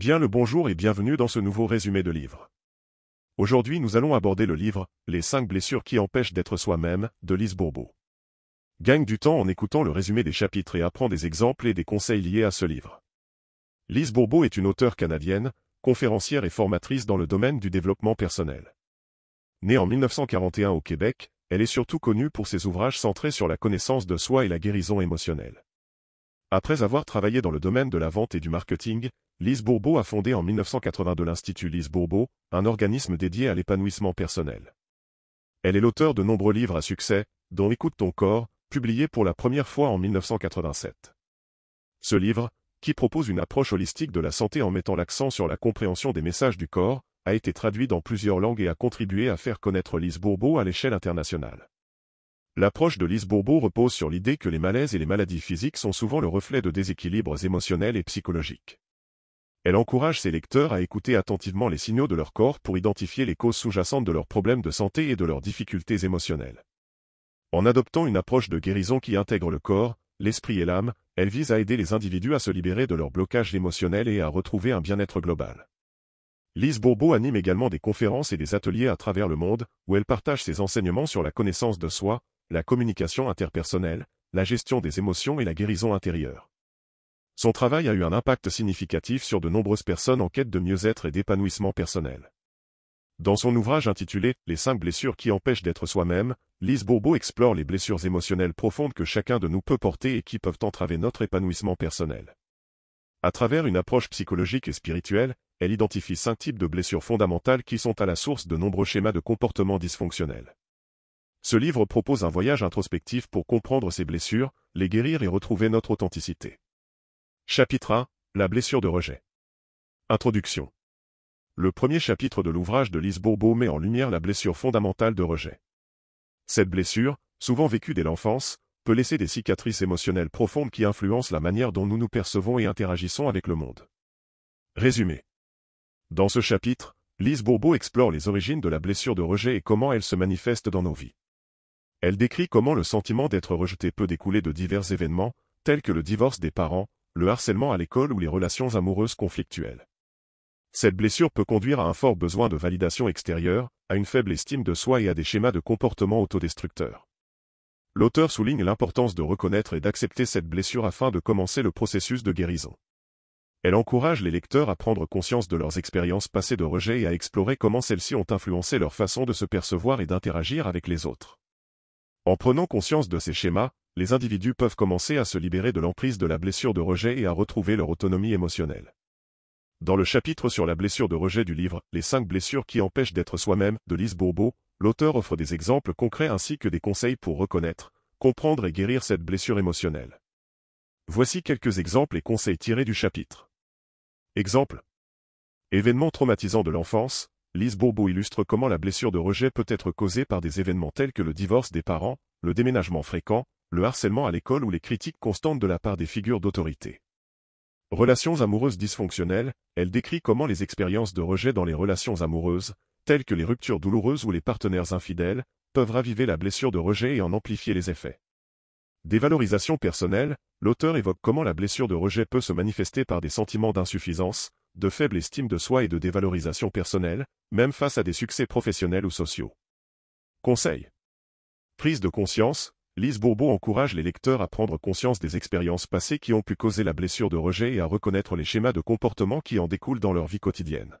Bien le bonjour et bienvenue dans ce nouveau résumé de livre. Aujourd'hui nous allons aborder le livre « Les 5 blessures qui empêchent d'être soi-même » de Lise Bourbeau. Gagne du temps en écoutant le résumé des chapitres et apprend des exemples et des conseils liés à ce livre. Lise Bourbeau est une auteure canadienne, conférencière et formatrice dans le domaine du développement personnel. Née en 1941 au Québec, elle est surtout connue pour ses ouvrages centrés sur la connaissance de soi et la guérison émotionnelle. Après avoir travaillé dans le domaine de la vente et du marketing, Lise Bourbeau a fondé en 1982 l'Institut Lise Bourbeau, un organisme dédié à l'épanouissement personnel. Elle est l'auteur de nombreux livres à succès, dont Écoute ton corps, publié pour la première fois en 1987. Ce livre, qui propose une approche holistique de la santé en mettant l'accent sur la compréhension des messages du corps, a été traduit dans plusieurs langues et a contribué à faire connaître Lise Bourbeau à l'échelle internationale. L'approche de Lise Bourbeau repose sur l'idée que les malaises et les maladies physiques sont souvent le reflet de déséquilibres émotionnels et psychologiques. Elle encourage ses lecteurs à écouter attentivement les signaux de leur corps pour identifier les causes sous-jacentes de leurs problèmes de santé et de leurs difficultés émotionnelles. En adoptant une approche de guérison qui intègre le corps, l'esprit et l'âme, elle vise à aider les individus à se libérer de leur blocage émotionnels et à retrouver un bien-être global. Lise Bourbeau anime également des conférences et des ateliers à travers le monde, où elle partage ses enseignements sur la connaissance de soi, la communication interpersonnelle, la gestion des émotions et la guérison intérieure. Son travail a eu un impact significatif sur de nombreuses personnes en quête de mieux-être et d'épanouissement personnel. Dans son ouvrage intitulé Les cinq blessures qui empêchent d'être soi-même, Lise Bourbeau explore les blessures émotionnelles profondes que chacun de nous peut porter et qui peuvent entraver notre épanouissement personnel. À travers une approche psychologique et spirituelle, elle identifie cinq types de blessures fondamentales qui sont à la source de nombreux schémas de comportement dysfonctionnels. Ce livre propose un voyage introspectif pour comprendre ces blessures, les guérir et retrouver notre authenticité. Chapitre 1 La blessure de rejet. Introduction. Le premier chapitre de l'ouvrage de Lise Bourbeau met en lumière la blessure fondamentale de rejet. Cette blessure, souvent vécue dès l'enfance, peut laisser des cicatrices émotionnelles profondes qui influencent la manière dont nous nous percevons et interagissons avec le monde. Résumé. Dans ce chapitre, Lise Bourbeau explore les origines de la blessure de rejet et comment elle se manifeste dans nos vies. Elle décrit comment le sentiment d'être rejeté peut découler de divers événements, tels que le divorce des parents, le harcèlement à l'école ou les relations amoureuses conflictuelles. Cette blessure peut conduire à un fort besoin de validation extérieure, à une faible estime de soi et à des schémas de comportement autodestructeurs. L'auteur souligne l'importance de reconnaître et d'accepter cette blessure afin de commencer le processus de guérison. Elle encourage les lecteurs à prendre conscience de leurs expériences passées de rejet et à explorer comment celles-ci ont influencé leur façon de se percevoir et d'interagir avec les autres. En prenant conscience de ces schémas, les individus peuvent commencer à se libérer de l'emprise de la blessure de rejet et à retrouver leur autonomie émotionnelle. Dans le chapitre sur la blessure de rejet du livre « Les cinq blessures qui empêchent d'être soi-même » de Lise Bourbeau, l'auteur offre des exemples concrets ainsi que des conseils pour reconnaître, comprendre et guérir cette blessure émotionnelle. Voici quelques exemples et conseils tirés du chapitre. Exemple. Événements traumatisants de l'enfance, Lise Bourbeau illustre comment la blessure de rejet peut être causée par des événements tels que le divorce des parents, le déménagement fréquent, le harcèlement à l'école ou les critiques constantes de la part des figures d'autorité. Relations amoureuses dysfonctionnelles, elle décrit comment les expériences de rejet dans les relations amoureuses, telles que les ruptures douloureuses ou les partenaires infidèles, peuvent raviver la blessure de rejet et en amplifier les effets. Dévalorisation personnelle, l'auteur évoque comment la blessure de rejet peut se manifester par des sentiments d'insuffisance, de faible estime de soi et de dévalorisation personnelle, même face à des succès professionnels ou sociaux. Conseil. Prise de conscience, Lise Bourbeau encourage les lecteurs à prendre conscience des expériences passées qui ont pu causer la blessure de rejet et à reconnaître les schémas de comportement qui en découlent dans leur vie quotidienne.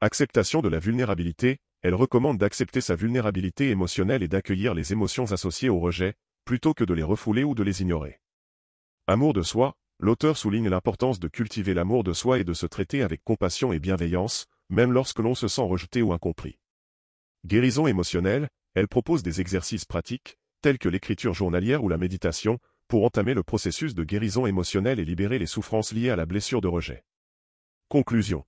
Acceptation de la vulnérabilité, elle recommande d'accepter sa vulnérabilité émotionnelle et d'accueillir les émotions associées au rejet, plutôt que de les refouler ou de les ignorer. Amour de soi, l'auteur souligne l'importance de cultiver l'amour de soi et de se traiter avec compassion et bienveillance, même lorsque l'on se sent rejeté ou incompris. Guérison émotionnelle, elle propose des exercices pratiques, tels que l'écriture journalière ou la méditation, pour entamer le processus de guérison émotionnelle et libérer les souffrances liées à la blessure de rejet. Conclusion.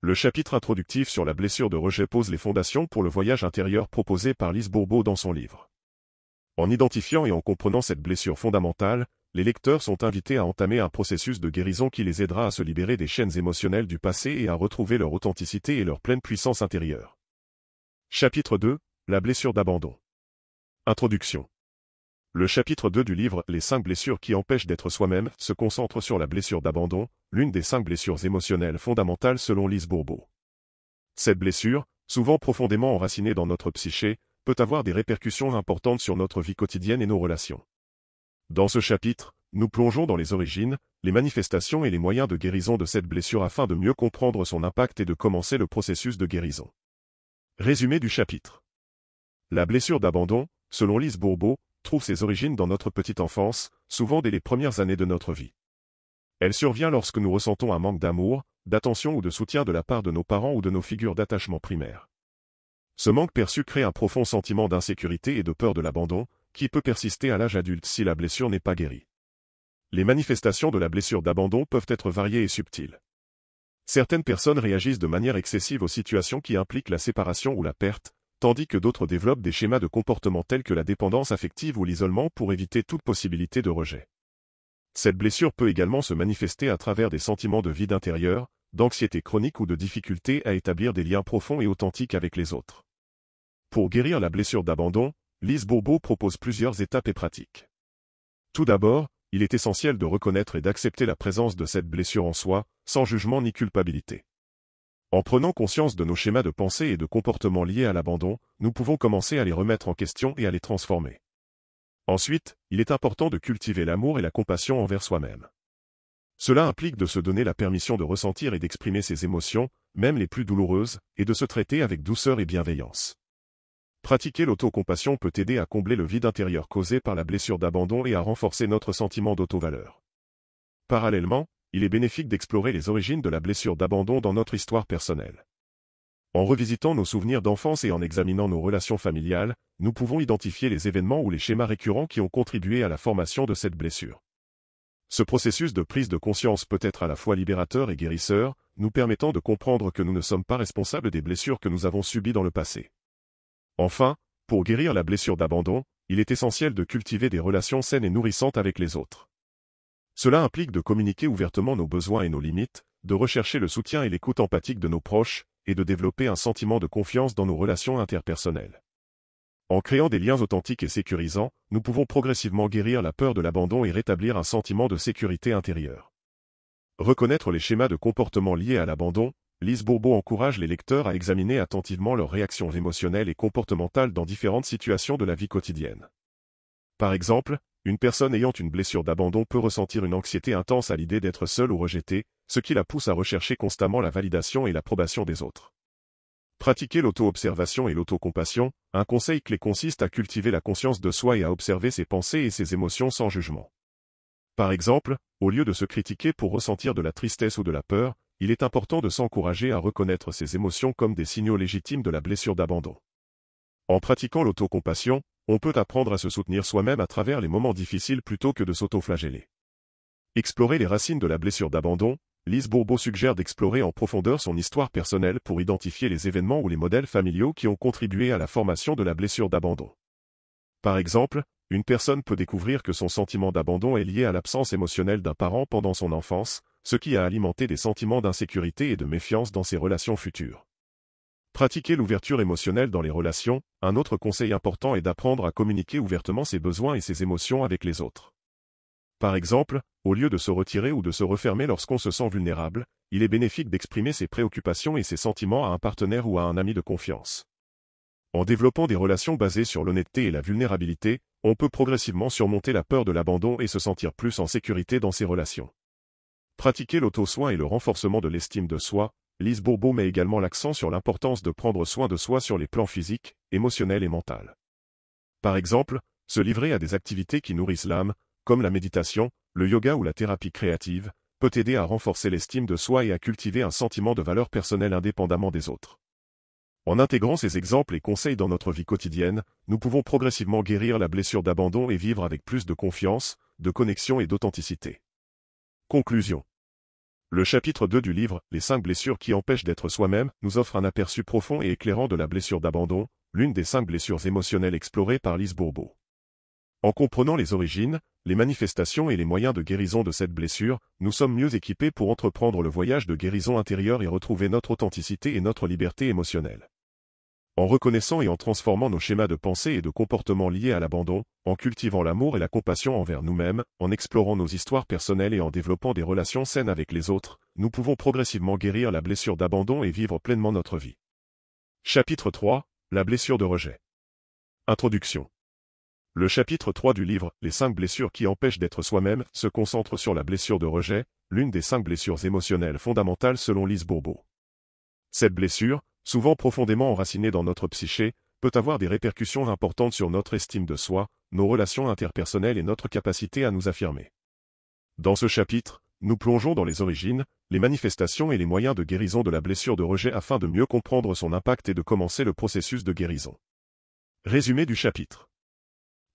Le chapitre introductif sur la blessure de rejet pose les fondations pour le voyage intérieur proposé par Lise Bourbeau dans son livre. En identifiant et en comprenant cette blessure fondamentale, les lecteurs sont invités à entamer un processus de guérison qui les aidera à se libérer des chaînes émotionnelles du passé et à retrouver leur authenticité et leur pleine puissance intérieure. Chapitre 2 La blessure d'abandon Introduction. Le chapitre 2 du livre Les cinq blessures qui empêchent d'être soi-même se concentre sur la blessure d'abandon, l'une des cinq blessures émotionnelles fondamentales selon Lise Bourbeau. Cette blessure, souvent profondément enracinée dans notre psyché, peut avoir des répercussions importantes sur notre vie quotidienne et nos relations. Dans ce chapitre, nous plongeons dans les origines, les manifestations et les moyens de guérison de cette blessure afin de mieux comprendre son impact et de commencer le processus de guérison. Résumé du chapitre. La blessure d'abandon, selon Lise Bourbeau, trouve ses origines dans notre petite enfance, souvent dès les premières années de notre vie. Elle survient lorsque nous ressentons un manque d'amour, d'attention ou de soutien de la part de nos parents ou de nos figures d'attachement primaires. Ce manque perçu crée un profond sentiment d'insécurité et de peur de l'abandon, qui peut persister à l'âge adulte si la blessure n'est pas guérie. Les manifestations de la blessure d'abandon peuvent être variées et subtiles. Certaines personnes réagissent de manière excessive aux situations qui impliquent la séparation ou la perte, tandis que d'autres développent des schémas de comportement tels que la dépendance affective ou l'isolement pour éviter toute possibilité de rejet. Cette blessure peut également se manifester à travers des sentiments de vide intérieur, d'anxiété chronique ou de difficulté à établir des liens profonds et authentiques avec les autres. Pour guérir la blessure d'abandon, Lise Bourbeau propose plusieurs étapes et pratiques. Tout d'abord, il est essentiel de reconnaître et d'accepter la présence de cette blessure en soi, sans jugement ni culpabilité. En prenant conscience de nos schémas de pensée et de comportement liés à l'abandon, nous pouvons commencer à les remettre en question et à les transformer. Ensuite, il est important de cultiver l'amour et la compassion envers soi-même. Cela implique de se donner la permission de ressentir et d'exprimer ses émotions, même les plus douloureuses, et de se traiter avec douceur et bienveillance. Pratiquer l'autocompassion peut aider à combler le vide intérieur causé par la blessure d'abandon et à renforcer notre sentiment d'auto-valeur. Parallèlement, il est bénéfique d'explorer les origines de la blessure d'abandon dans notre histoire personnelle. En revisitant nos souvenirs d'enfance et en examinant nos relations familiales, nous pouvons identifier les événements ou les schémas récurrents qui ont contribué à la formation de cette blessure. Ce processus de prise de conscience peut être à la fois libérateur et guérisseur, nous permettant de comprendre que nous ne sommes pas responsables des blessures que nous avons subies dans le passé. Enfin, pour guérir la blessure d'abandon, il est essentiel de cultiver des relations saines et nourrissantes avec les autres. Cela implique de communiquer ouvertement nos besoins et nos limites, de rechercher le soutien et l'écoute empathique de nos proches, et de développer un sentiment de confiance dans nos relations interpersonnelles. En créant des liens authentiques et sécurisants, nous pouvons progressivement guérir la peur de l'abandon et rétablir un sentiment de sécurité intérieure. Reconnaître les schémas de comportement liés à l'abandon, Lise Bourbeau encourage les lecteurs à examiner attentivement leurs réactions émotionnelles et comportementales dans différentes situations de la vie quotidienne. Par exemple, une personne ayant une blessure d'abandon peut ressentir une anxiété intense à l'idée d'être seule ou rejetée, ce qui la pousse à rechercher constamment la validation et l'approbation des autres. Pratiquer l'auto-observation et l'auto-compassion, un conseil clé consiste à cultiver la conscience de soi et à observer ses pensées et ses émotions sans jugement. Par exemple, au lieu de se critiquer pour ressentir de la tristesse ou de la peur, il est important de s'encourager à reconnaître ses émotions comme des signaux légitimes de la blessure d'abandon. En pratiquant l'auto-compassion, on peut apprendre à se soutenir soi-même à travers les moments difficiles plutôt que de s'auto-flageller. Explorer les racines de la blessure d'abandon, Lise Bourbeau suggère d'explorer en profondeur son histoire personnelle pour identifier les événements ou les modèles familiaux qui ont contribué à la formation de la blessure d'abandon. Par exemple, une personne peut découvrir que son sentiment d'abandon est lié à l'absence émotionnelle d'un parent pendant son enfance, ce qui a alimenté des sentiments d'insécurité et de méfiance dans ses relations futures. Pratiquer l'ouverture émotionnelle dans les relations, un autre conseil important est d'apprendre à communiquer ouvertement ses besoins et ses émotions avec les autres. Par exemple, au lieu de se retirer ou de se refermer lorsqu'on se sent vulnérable, il est bénéfique d'exprimer ses préoccupations et ses sentiments à un partenaire ou à un ami de confiance. En développant des relations basées sur l'honnêteté et la vulnérabilité, on peut progressivement surmonter la peur de l'abandon et se sentir plus en sécurité dans ses relations. Pratiquer l'auto-soin et le renforcement de l'estime de soi, Lise Bourbeau met également l'accent sur l'importance de prendre soin de soi sur les plans physiques, émotionnels et mental. Par exemple, se livrer à des activités qui nourrissent l'âme, comme la méditation, le yoga ou la thérapie créative, peut aider à renforcer l'estime de soi et à cultiver un sentiment de valeur personnelle indépendamment des autres. En intégrant ces exemples et conseils dans notre vie quotidienne, nous pouvons progressivement guérir la blessure d'abandon et vivre avec plus de confiance, de connexion et d'authenticité. Conclusion le chapitre 2 du livre, Les cinq blessures qui empêchent d'être soi-même, nous offre un aperçu profond et éclairant de la blessure d'abandon, l'une des cinq blessures émotionnelles explorées par Lise Bourbeau. En comprenant les origines, les manifestations et les moyens de guérison de cette blessure, nous sommes mieux équipés pour entreprendre le voyage de guérison intérieure et retrouver notre authenticité et notre liberté émotionnelle en reconnaissant et en transformant nos schémas de pensée et de comportement liés à l'abandon, en cultivant l'amour et la compassion envers nous-mêmes, en explorant nos histoires personnelles et en développant des relations saines avec les autres, nous pouvons progressivement guérir la blessure d'abandon et vivre pleinement notre vie. Chapitre 3 La blessure de rejet Introduction Le chapitre 3 du livre Les cinq blessures qui empêchent d'être soi-même se concentre sur la blessure de rejet, l'une des cinq blessures émotionnelles fondamentales selon Lise Bourbeau. Cette blessure, souvent profondément enraciné dans notre psyché, peut avoir des répercussions importantes sur notre estime de soi, nos relations interpersonnelles et notre capacité à nous affirmer. Dans ce chapitre, nous plongeons dans les origines, les manifestations et les moyens de guérison de la blessure de rejet afin de mieux comprendre son impact et de commencer le processus de guérison. Résumé du chapitre.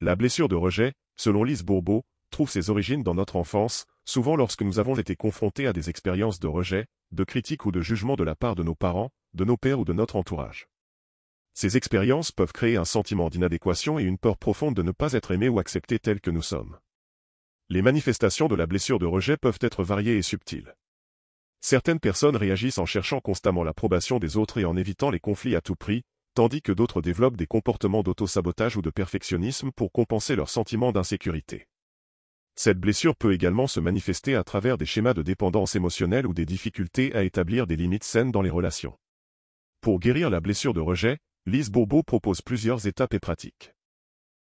La blessure de rejet, selon Lise Bourbeau, trouve ses origines dans notre enfance, souvent lorsque nous avons été confrontés à des expériences de rejet, de critique ou de jugement de la part de nos parents, de nos pères ou de notre entourage. Ces expériences peuvent créer un sentiment d'inadéquation et une peur profonde de ne pas être aimé ou accepté tel que nous sommes. Les manifestations de la blessure de rejet peuvent être variées et subtiles. Certaines personnes réagissent en cherchant constamment l'approbation des autres et en évitant les conflits à tout prix, tandis que d'autres développent des comportements d'autosabotage ou de perfectionnisme pour compenser leur sentiment d'insécurité. Cette blessure peut également se manifester à travers des schémas de dépendance émotionnelle ou des difficultés à établir des limites saines dans les relations. Pour guérir la blessure de rejet, Lise Bobo propose plusieurs étapes et pratiques.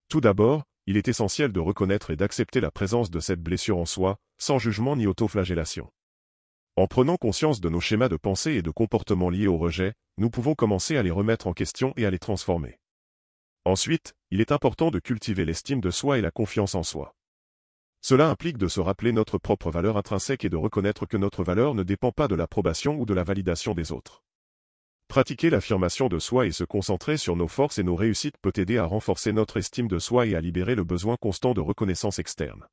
Tout d'abord, il est essentiel de reconnaître et d'accepter la présence de cette blessure en soi, sans jugement ni autoflagellation. En prenant conscience de nos schémas de pensée et de comportement liés au rejet, nous pouvons commencer à les remettre en question et à les transformer. Ensuite, il est important de cultiver l'estime de soi et la confiance en soi. Cela implique de se rappeler notre propre valeur intrinsèque et de reconnaître que notre valeur ne dépend pas de l'approbation ou de la validation des autres. Pratiquer l'affirmation de soi et se concentrer sur nos forces et nos réussites peut aider à renforcer notre estime de soi et à libérer le besoin constant de reconnaissance externe.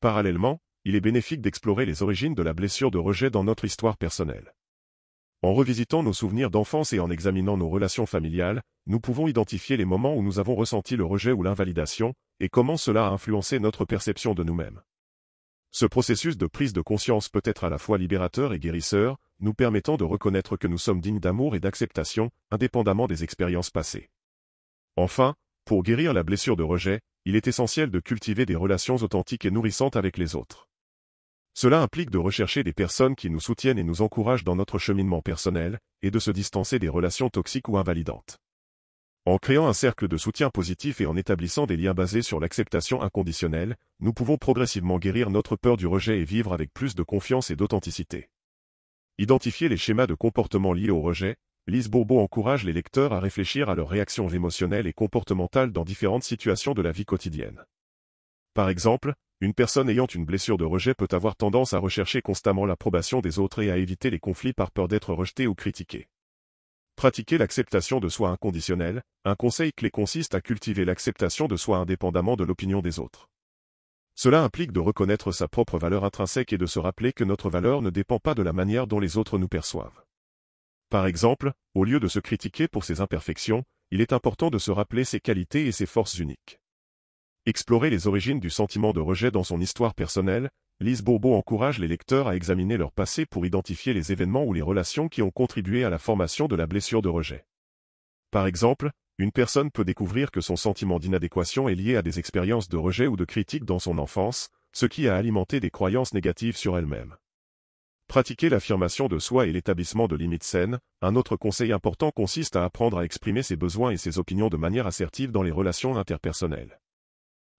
Parallèlement, il est bénéfique d'explorer les origines de la blessure de rejet dans notre histoire personnelle. En revisitant nos souvenirs d'enfance et en examinant nos relations familiales, nous pouvons identifier les moments où nous avons ressenti le rejet ou l'invalidation, et comment cela a influencé notre perception de nous-mêmes. Ce processus de prise de conscience peut être à la fois libérateur et guérisseur, nous permettant de reconnaître que nous sommes dignes d'amour et d'acceptation, indépendamment des expériences passées. Enfin, pour guérir la blessure de rejet, il est essentiel de cultiver des relations authentiques et nourrissantes avec les autres. Cela implique de rechercher des personnes qui nous soutiennent et nous encouragent dans notre cheminement personnel, et de se distancer des relations toxiques ou invalidantes. En créant un cercle de soutien positif et en établissant des liens basés sur l'acceptation inconditionnelle, nous pouvons progressivement guérir notre peur du rejet et vivre avec plus de confiance et d'authenticité. Identifier les schémas de comportement liés au rejet, Lise Bourbeau encourage les lecteurs à réfléchir à leurs réactions émotionnelles et comportementales dans différentes situations de la vie quotidienne. Par exemple, une personne ayant une blessure de rejet peut avoir tendance à rechercher constamment l'approbation des autres et à éviter les conflits par peur d'être rejetée ou critiquée. Pratiquer l'acceptation de soi inconditionnelle, un conseil clé consiste à cultiver l'acceptation de soi indépendamment de l'opinion des autres. Cela implique de reconnaître sa propre valeur intrinsèque et de se rappeler que notre valeur ne dépend pas de la manière dont les autres nous perçoivent. Par exemple, au lieu de se critiquer pour ses imperfections, il est important de se rappeler ses qualités et ses forces uniques. Explorer les origines du sentiment de rejet dans son histoire personnelle, Lise Bourbeau encourage les lecteurs à examiner leur passé pour identifier les événements ou les relations qui ont contribué à la formation de la blessure de rejet. Par exemple, une personne peut découvrir que son sentiment d'inadéquation est lié à des expériences de rejet ou de critique dans son enfance, ce qui a alimenté des croyances négatives sur elle-même. Pratiquer l'affirmation de soi et l'établissement de limites saines, un autre conseil important consiste à apprendre à exprimer ses besoins et ses opinions de manière assertive dans les relations interpersonnelles.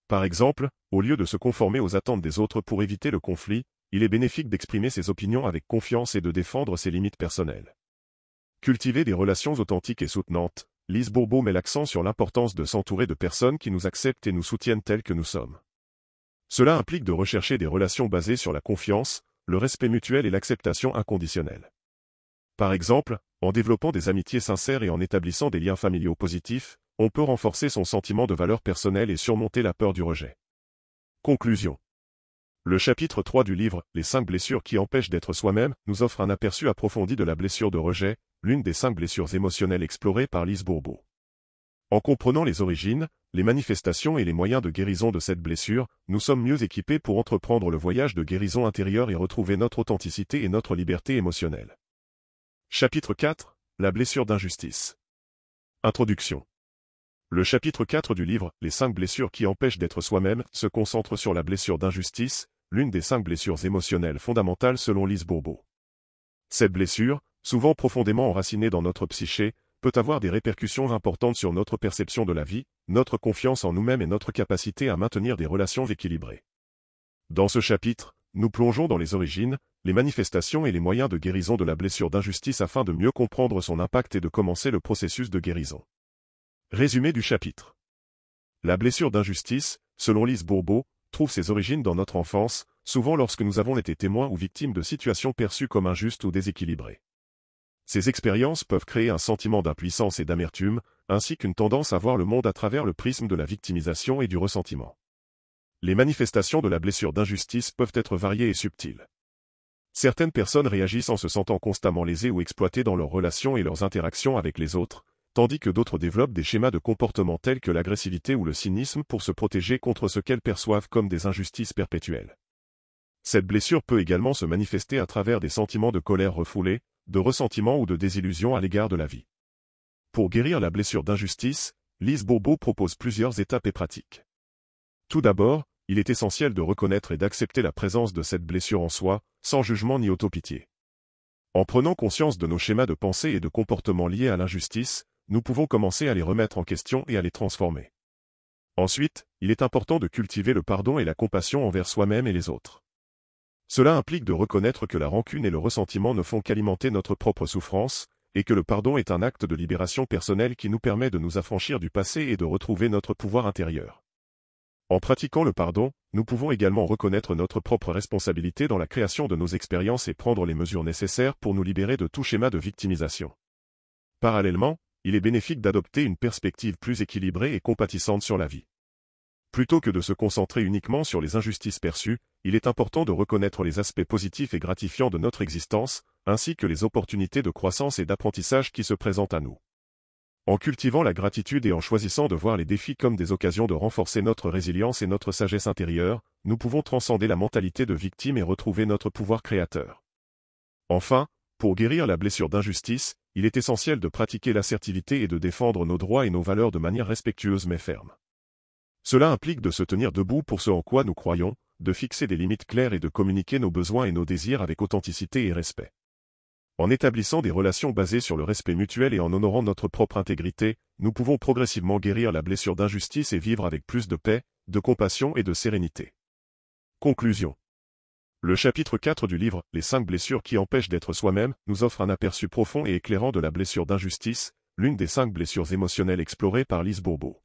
Par exemple, au lieu de se conformer aux attentes des autres pour éviter le conflit, il est bénéfique d'exprimer ses opinions avec confiance et de défendre ses limites personnelles. Cultiver des relations authentiques et soutenantes, Lise Bourbeau met l'accent sur l'importance de s'entourer de personnes qui nous acceptent et nous soutiennent telles que nous sommes. Cela implique de rechercher des relations basées sur la confiance, le respect mutuel et l'acceptation inconditionnelle. Par exemple, en développant des amitiés sincères et en établissant des liens familiaux positifs, on peut renforcer son sentiment de valeur personnelle et surmonter la peur du rejet. Conclusion. Le chapitre 3 du livre, Les 5 blessures qui empêchent d'être soi-même, nous offre un aperçu approfondi de la blessure de rejet, l'une des cinq blessures émotionnelles explorées par Lise Bourbeau. En comprenant les origines, les manifestations et les moyens de guérison de cette blessure, nous sommes mieux équipés pour entreprendre le voyage de guérison intérieure et retrouver notre authenticité et notre liberté émotionnelle. Chapitre 4 La blessure d'injustice Introduction le chapitre 4 du livre, Les cinq blessures qui empêchent d'être soi-même, se concentre sur la blessure d'injustice, l'une des cinq blessures émotionnelles fondamentales selon Lise Bourbeau. Cette blessure, souvent profondément enracinée dans notre psyché, peut avoir des répercussions importantes sur notre perception de la vie, notre confiance en nous-mêmes et notre capacité à maintenir des relations équilibrées. Dans ce chapitre, nous plongeons dans les origines, les manifestations et les moyens de guérison de la blessure d'injustice afin de mieux comprendre son impact et de commencer le processus de guérison. Résumé du chapitre. La blessure d'injustice, selon Lise Bourbeau, trouve ses origines dans notre enfance, souvent lorsque nous avons été témoins ou victimes de situations perçues comme injustes ou déséquilibrées. Ces expériences peuvent créer un sentiment d'impuissance et d'amertume, ainsi qu'une tendance à voir le monde à travers le prisme de la victimisation et du ressentiment. Les manifestations de la blessure d'injustice peuvent être variées et subtiles. Certaines personnes réagissent en se sentant constamment lésées ou exploitées dans leurs relations et leurs interactions avec les autres, tandis que d'autres développent des schémas de comportement tels que l'agressivité ou le cynisme pour se protéger contre ce qu'elles perçoivent comme des injustices perpétuelles. Cette blessure peut également se manifester à travers des sentiments de colère refoulée, de ressentiment ou de désillusion à l'égard de la vie. Pour guérir la blessure d'injustice, Lise Bobo propose plusieurs étapes et pratiques. Tout d'abord, il est essentiel de reconnaître et d'accepter la présence de cette blessure en soi, sans jugement ni autopitié. En prenant conscience de nos schémas de pensée et de comportement liés à l'injustice, nous pouvons commencer à les remettre en question et à les transformer. Ensuite, il est important de cultiver le pardon et la compassion envers soi-même et les autres. Cela implique de reconnaître que la rancune et le ressentiment ne font qu'alimenter notre propre souffrance, et que le pardon est un acte de libération personnelle qui nous permet de nous affranchir du passé et de retrouver notre pouvoir intérieur. En pratiquant le pardon, nous pouvons également reconnaître notre propre responsabilité dans la création de nos expériences et prendre les mesures nécessaires pour nous libérer de tout schéma de victimisation. Parallèlement, il est bénéfique d'adopter une perspective plus équilibrée et compatissante sur la vie. Plutôt que de se concentrer uniquement sur les injustices perçues, il est important de reconnaître les aspects positifs et gratifiants de notre existence, ainsi que les opportunités de croissance et d'apprentissage qui se présentent à nous. En cultivant la gratitude et en choisissant de voir les défis comme des occasions de renforcer notre résilience et notre sagesse intérieure, nous pouvons transcender la mentalité de victime et retrouver notre pouvoir créateur. Enfin, pour guérir la blessure d'injustice, il est essentiel de pratiquer l'assertivité et de défendre nos droits et nos valeurs de manière respectueuse mais ferme. Cela implique de se tenir debout pour ce en quoi nous croyons, de fixer des limites claires et de communiquer nos besoins et nos désirs avec authenticité et respect. En établissant des relations basées sur le respect mutuel et en honorant notre propre intégrité, nous pouvons progressivement guérir la blessure d'injustice et vivre avec plus de paix, de compassion et de sérénité. Conclusion le chapitre 4 du livre « Les cinq blessures qui empêchent d'être soi-même » nous offre un aperçu profond et éclairant de la blessure d'injustice, l'une des cinq blessures émotionnelles explorées par Lise Bourbeau.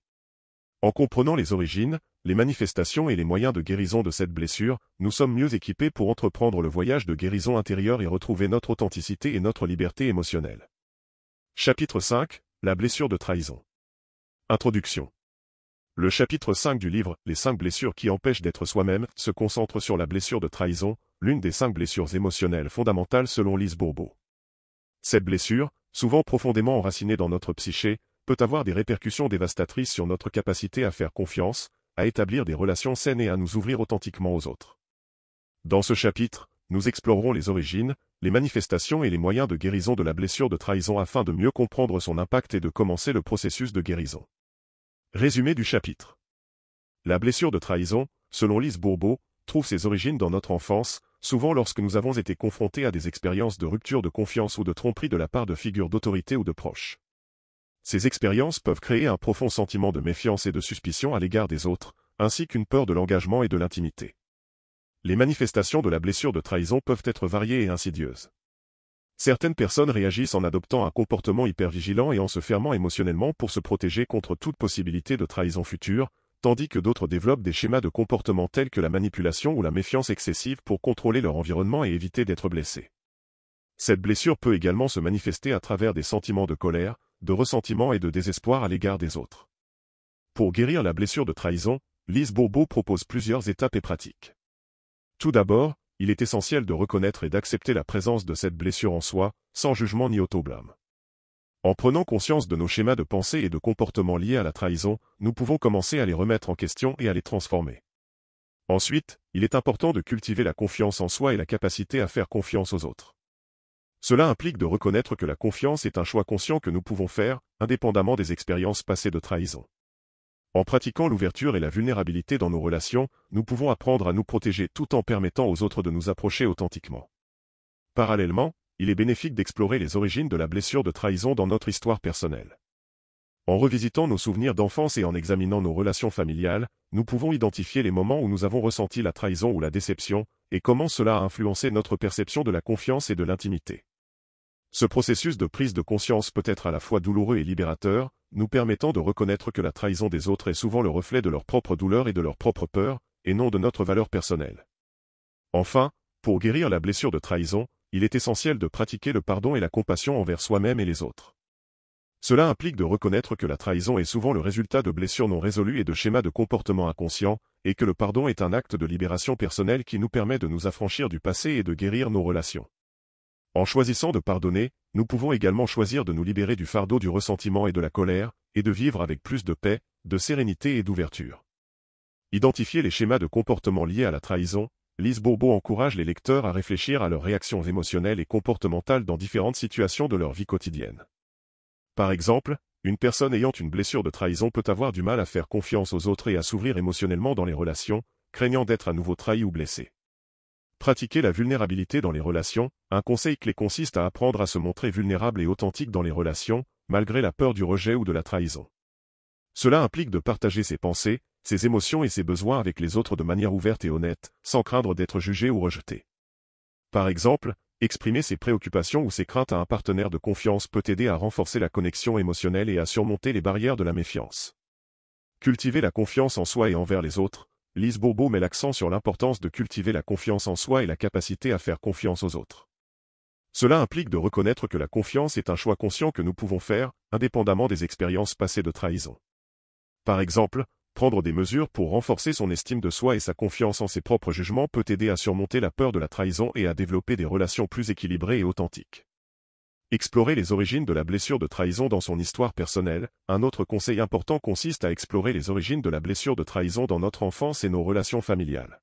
En comprenant les origines, les manifestations et les moyens de guérison de cette blessure, nous sommes mieux équipés pour entreprendre le voyage de guérison intérieure et retrouver notre authenticité et notre liberté émotionnelle. Chapitre 5 La blessure de trahison Introduction le chapitre 5 du livre, Les cinq blessures qui empêchent d'être soi-même, se concentre sur la blessure de trahison, l'une des cinq blessures émotionnelles fondamentales selon Lise Bourbeau. Cette blessure, souvent profondément enracinée dans notre psyché, peut avoir des répercussions dévastatrices sur notre capacité à faire confiance, à établir des relations saines et à nous ouvrir authentiquement aux autres. Dans ce chapitre, nous explorerons les origines, les manifestations et les moyens de guérison de la blessure de trahison afin de mieux comprendre son impact et de commencer le processus de guérison. Résumé du chapitre. La blessure de trahison, selon Lise Bourbeau, trouve ses origines dans notre enfance, souvent lorsque nous avons été confrontés à des expériences de rupture de confiance ou de tromperie de la part de figures d'autorité ou de proches. Ces expériences peuvent créer un profond sentiment de méfiance et de suspicion à l'égard des autres, ainsi qu'une peur de l'engagement et de l'intimité. Les manifestations de la blessure de trahison peuvent être variées et insidieuses. Certaines personnes réagissent en adoptant un comportement hypervigilant et en se fermant émotionnellement pour se protéger contre toute possibilité de trahison future, tandis que d'autres développent des schémas de comportement tels que la manipulation ou la méfiance excessive pour contrôler leur environnement et éviter d'être blessés. Cette blessure peut également se manifester à travers des sentiments de colère, de ressentiment et de désespoir à l'égard des autres. Pour guérir la blessure de trahison, Lise Bobo propose plusieurs étapes et pratiques. Tout d'abord, il est essentiel de reconnaître et d'accepter la présence de cette blessure en soi, sans jugement ni autoblâme. En prenant conscience de nos schémas de pensée et de comportement liés à la trahison, nous pouvons commencer à les remettre en question et à les transformer. Ensuite, il est important de cultiver la confiance en soi et la capacité à faire confiance aux autres. Cela implique de reconnaître que la confiance est un choix conscient que nous pouvons faire, indépendamment des expériences passées de trahison. En pratiquant l'ouverture et la vulnérabilité dans nos relations, nous pouvons apprendre à nous protéger tout en permettant aux autres de nous approcher authentiquement. Parallèlement, il est bénéfique d'explorer les origines de la blessure de trahison dans notre histoire personnelle. En revisitant nos souvenirs d'enfance et en examinant nos relations familiales, nous pouvons identifier les moments où nous avons ressenti la trahison ou la déception, et comment cela a influencé notre perception de la confiance et de l'intimité. Ce processus de prise de conscience peut être à la fois douloureux et libérateur, nous permettant de reconnaître que la trahison des autres est souvent le reflet de leur propre douleur et de leur propre peur, et non de notre valeur personnelle. Enfin, pour guérir la blessure de trahison, il est essentiel de pratiquer le pardon et la compassion envers soi-même et les autres. Cela implique de reconnaître que la trahison est souvent le résultat de blessures non résolues et de schémas de comportement inconscients, et que le pardon est un acte de libération personnelle qui nous permet de nous affranchir du passé et de guérir nos relations. En choisissant de pardonner, nous pouvons également choisir de nous libérer du fardeau du ressentiment et de la colère, et de vivre avec plus de paix, de sérénité et d'ouverture. Identifier les schémas de comportement liés à la trahison, Lise Bourbeau encourage les lecteurs à réfléchir à leurs réactions émotionnelles et comportementales dans différentes situations de leur vie quotidienne. Par exemple, une personne ayant une blessure de trahison peut avoir du mal à faire confiance aux autres et à s'ouvrir émotionnellement dans les relations, craignant d'être à nouveau trahi ou blessé. Pratiquer la vulnérabilité dans les relations, un conseil clé consiste à apprendre à se montrer vulnérable et authentique dans les relations, malgré la peur du rejet ou de la trahison. Cela implique de partager ses pensées, ses émotions et ses besoins avec les autres de manière ouverte et honnête, sans craindre d'être jugé ou rejeté. Par exemple, exprimer ses préoccupations ou ses craintes à un partenaire de confiance peut aider à renforcer la connexion émotionnelle et à surmonter les barrières de la méfiance. Cultiver la confiance en soi et envers les autres, Lise Bobo met l'accent sur l'importance de cultiver la confiance en soi et la capacité à faire confiance aux autres. Cela implique de reconnaître que la confiance est un choix conscient que nous pouvons faire, indépendamment des expériences passées de trahison. Par exemple, prendre des mesures pour renforcer son estime de soi et sa confiance en ses propres jugements peut aider à surmonter la peur de la trahison et à développer des relations plus équilibrées et authentiques. Explorer les origines de la blessure de trahison dans son histoire personnelle. Un autre conseil important consiste à explorer les origines de la blessure de trahison dans notre enfance et nos relations familiales.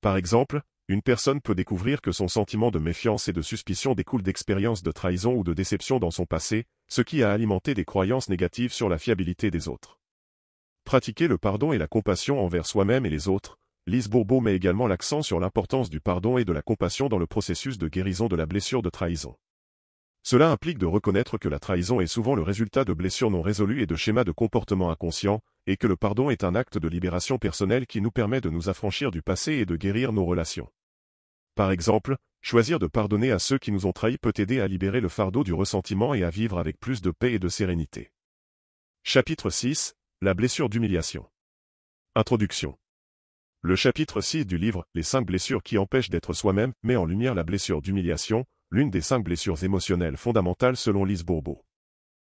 Par exemple, une personne peut découvrir que son sentiment de méfiance et de suspicion découle d'expériences de trahison ou de déception dans son passé, ce qui a alimenté des croyances négatives sur la fiabilité des autres. Pratiquer le pardon et la compassion envers soi-même et les autres, Lise Bourbeau met également l'accent sur l'importance du pardon et de la compassion dans le processus de guérison de la blessure de trahison. Cela implique de reconnaître que la trahison est souvent le résultat de blessures non résolues et de schémas de comportement inconscients, et que le pardon est un acte de libération personnelle qui nous permet de nous affranchir du passé et de guérir nos relations. Par exemple, choisir de pardonner à ceux qui nous ont trahis peut aider à libérer le fardeau du ressentiment et à vivre avec plus de paix et de sérénité. Chapitre 6 La blessure d'humiliation Introduction Le chapitre 6 du livre Les cinq blessures qui empêchent d'être soi-même met en lumière la blessure d'humiliation, l'une des cinq blessures émotionnelles fondamentales selon Lise Bourbeau.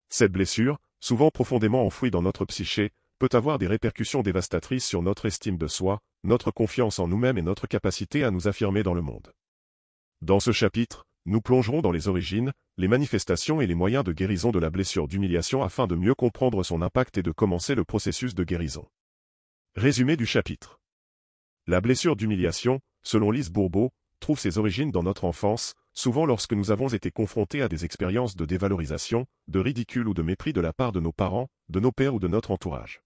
Cette blessure, souvent profondément enfouie dans notre psyché, peut avoir des répercussions dévastatrices sur notre estime de soi, notre confiance en nous-mêmes et notre capacité à nous affirmer dans le monde. Dans ce chapitre, nous plongerons dans les origines, les manifestations et les moyens de guérison de la blessure d'humiliation afin de mieux comprendre son impact et de commencer le processus de guérison. Résumé du chapitre. La blessure d'humiliation, selon Lise Bourbeau, trouve ses origines dans notre enfance, souvent lorsque nous avons été confrontés à des expériences de dévalorisation, de ridicule ou de mépris de la part de nos parents, de nos pères ou de notre entourage.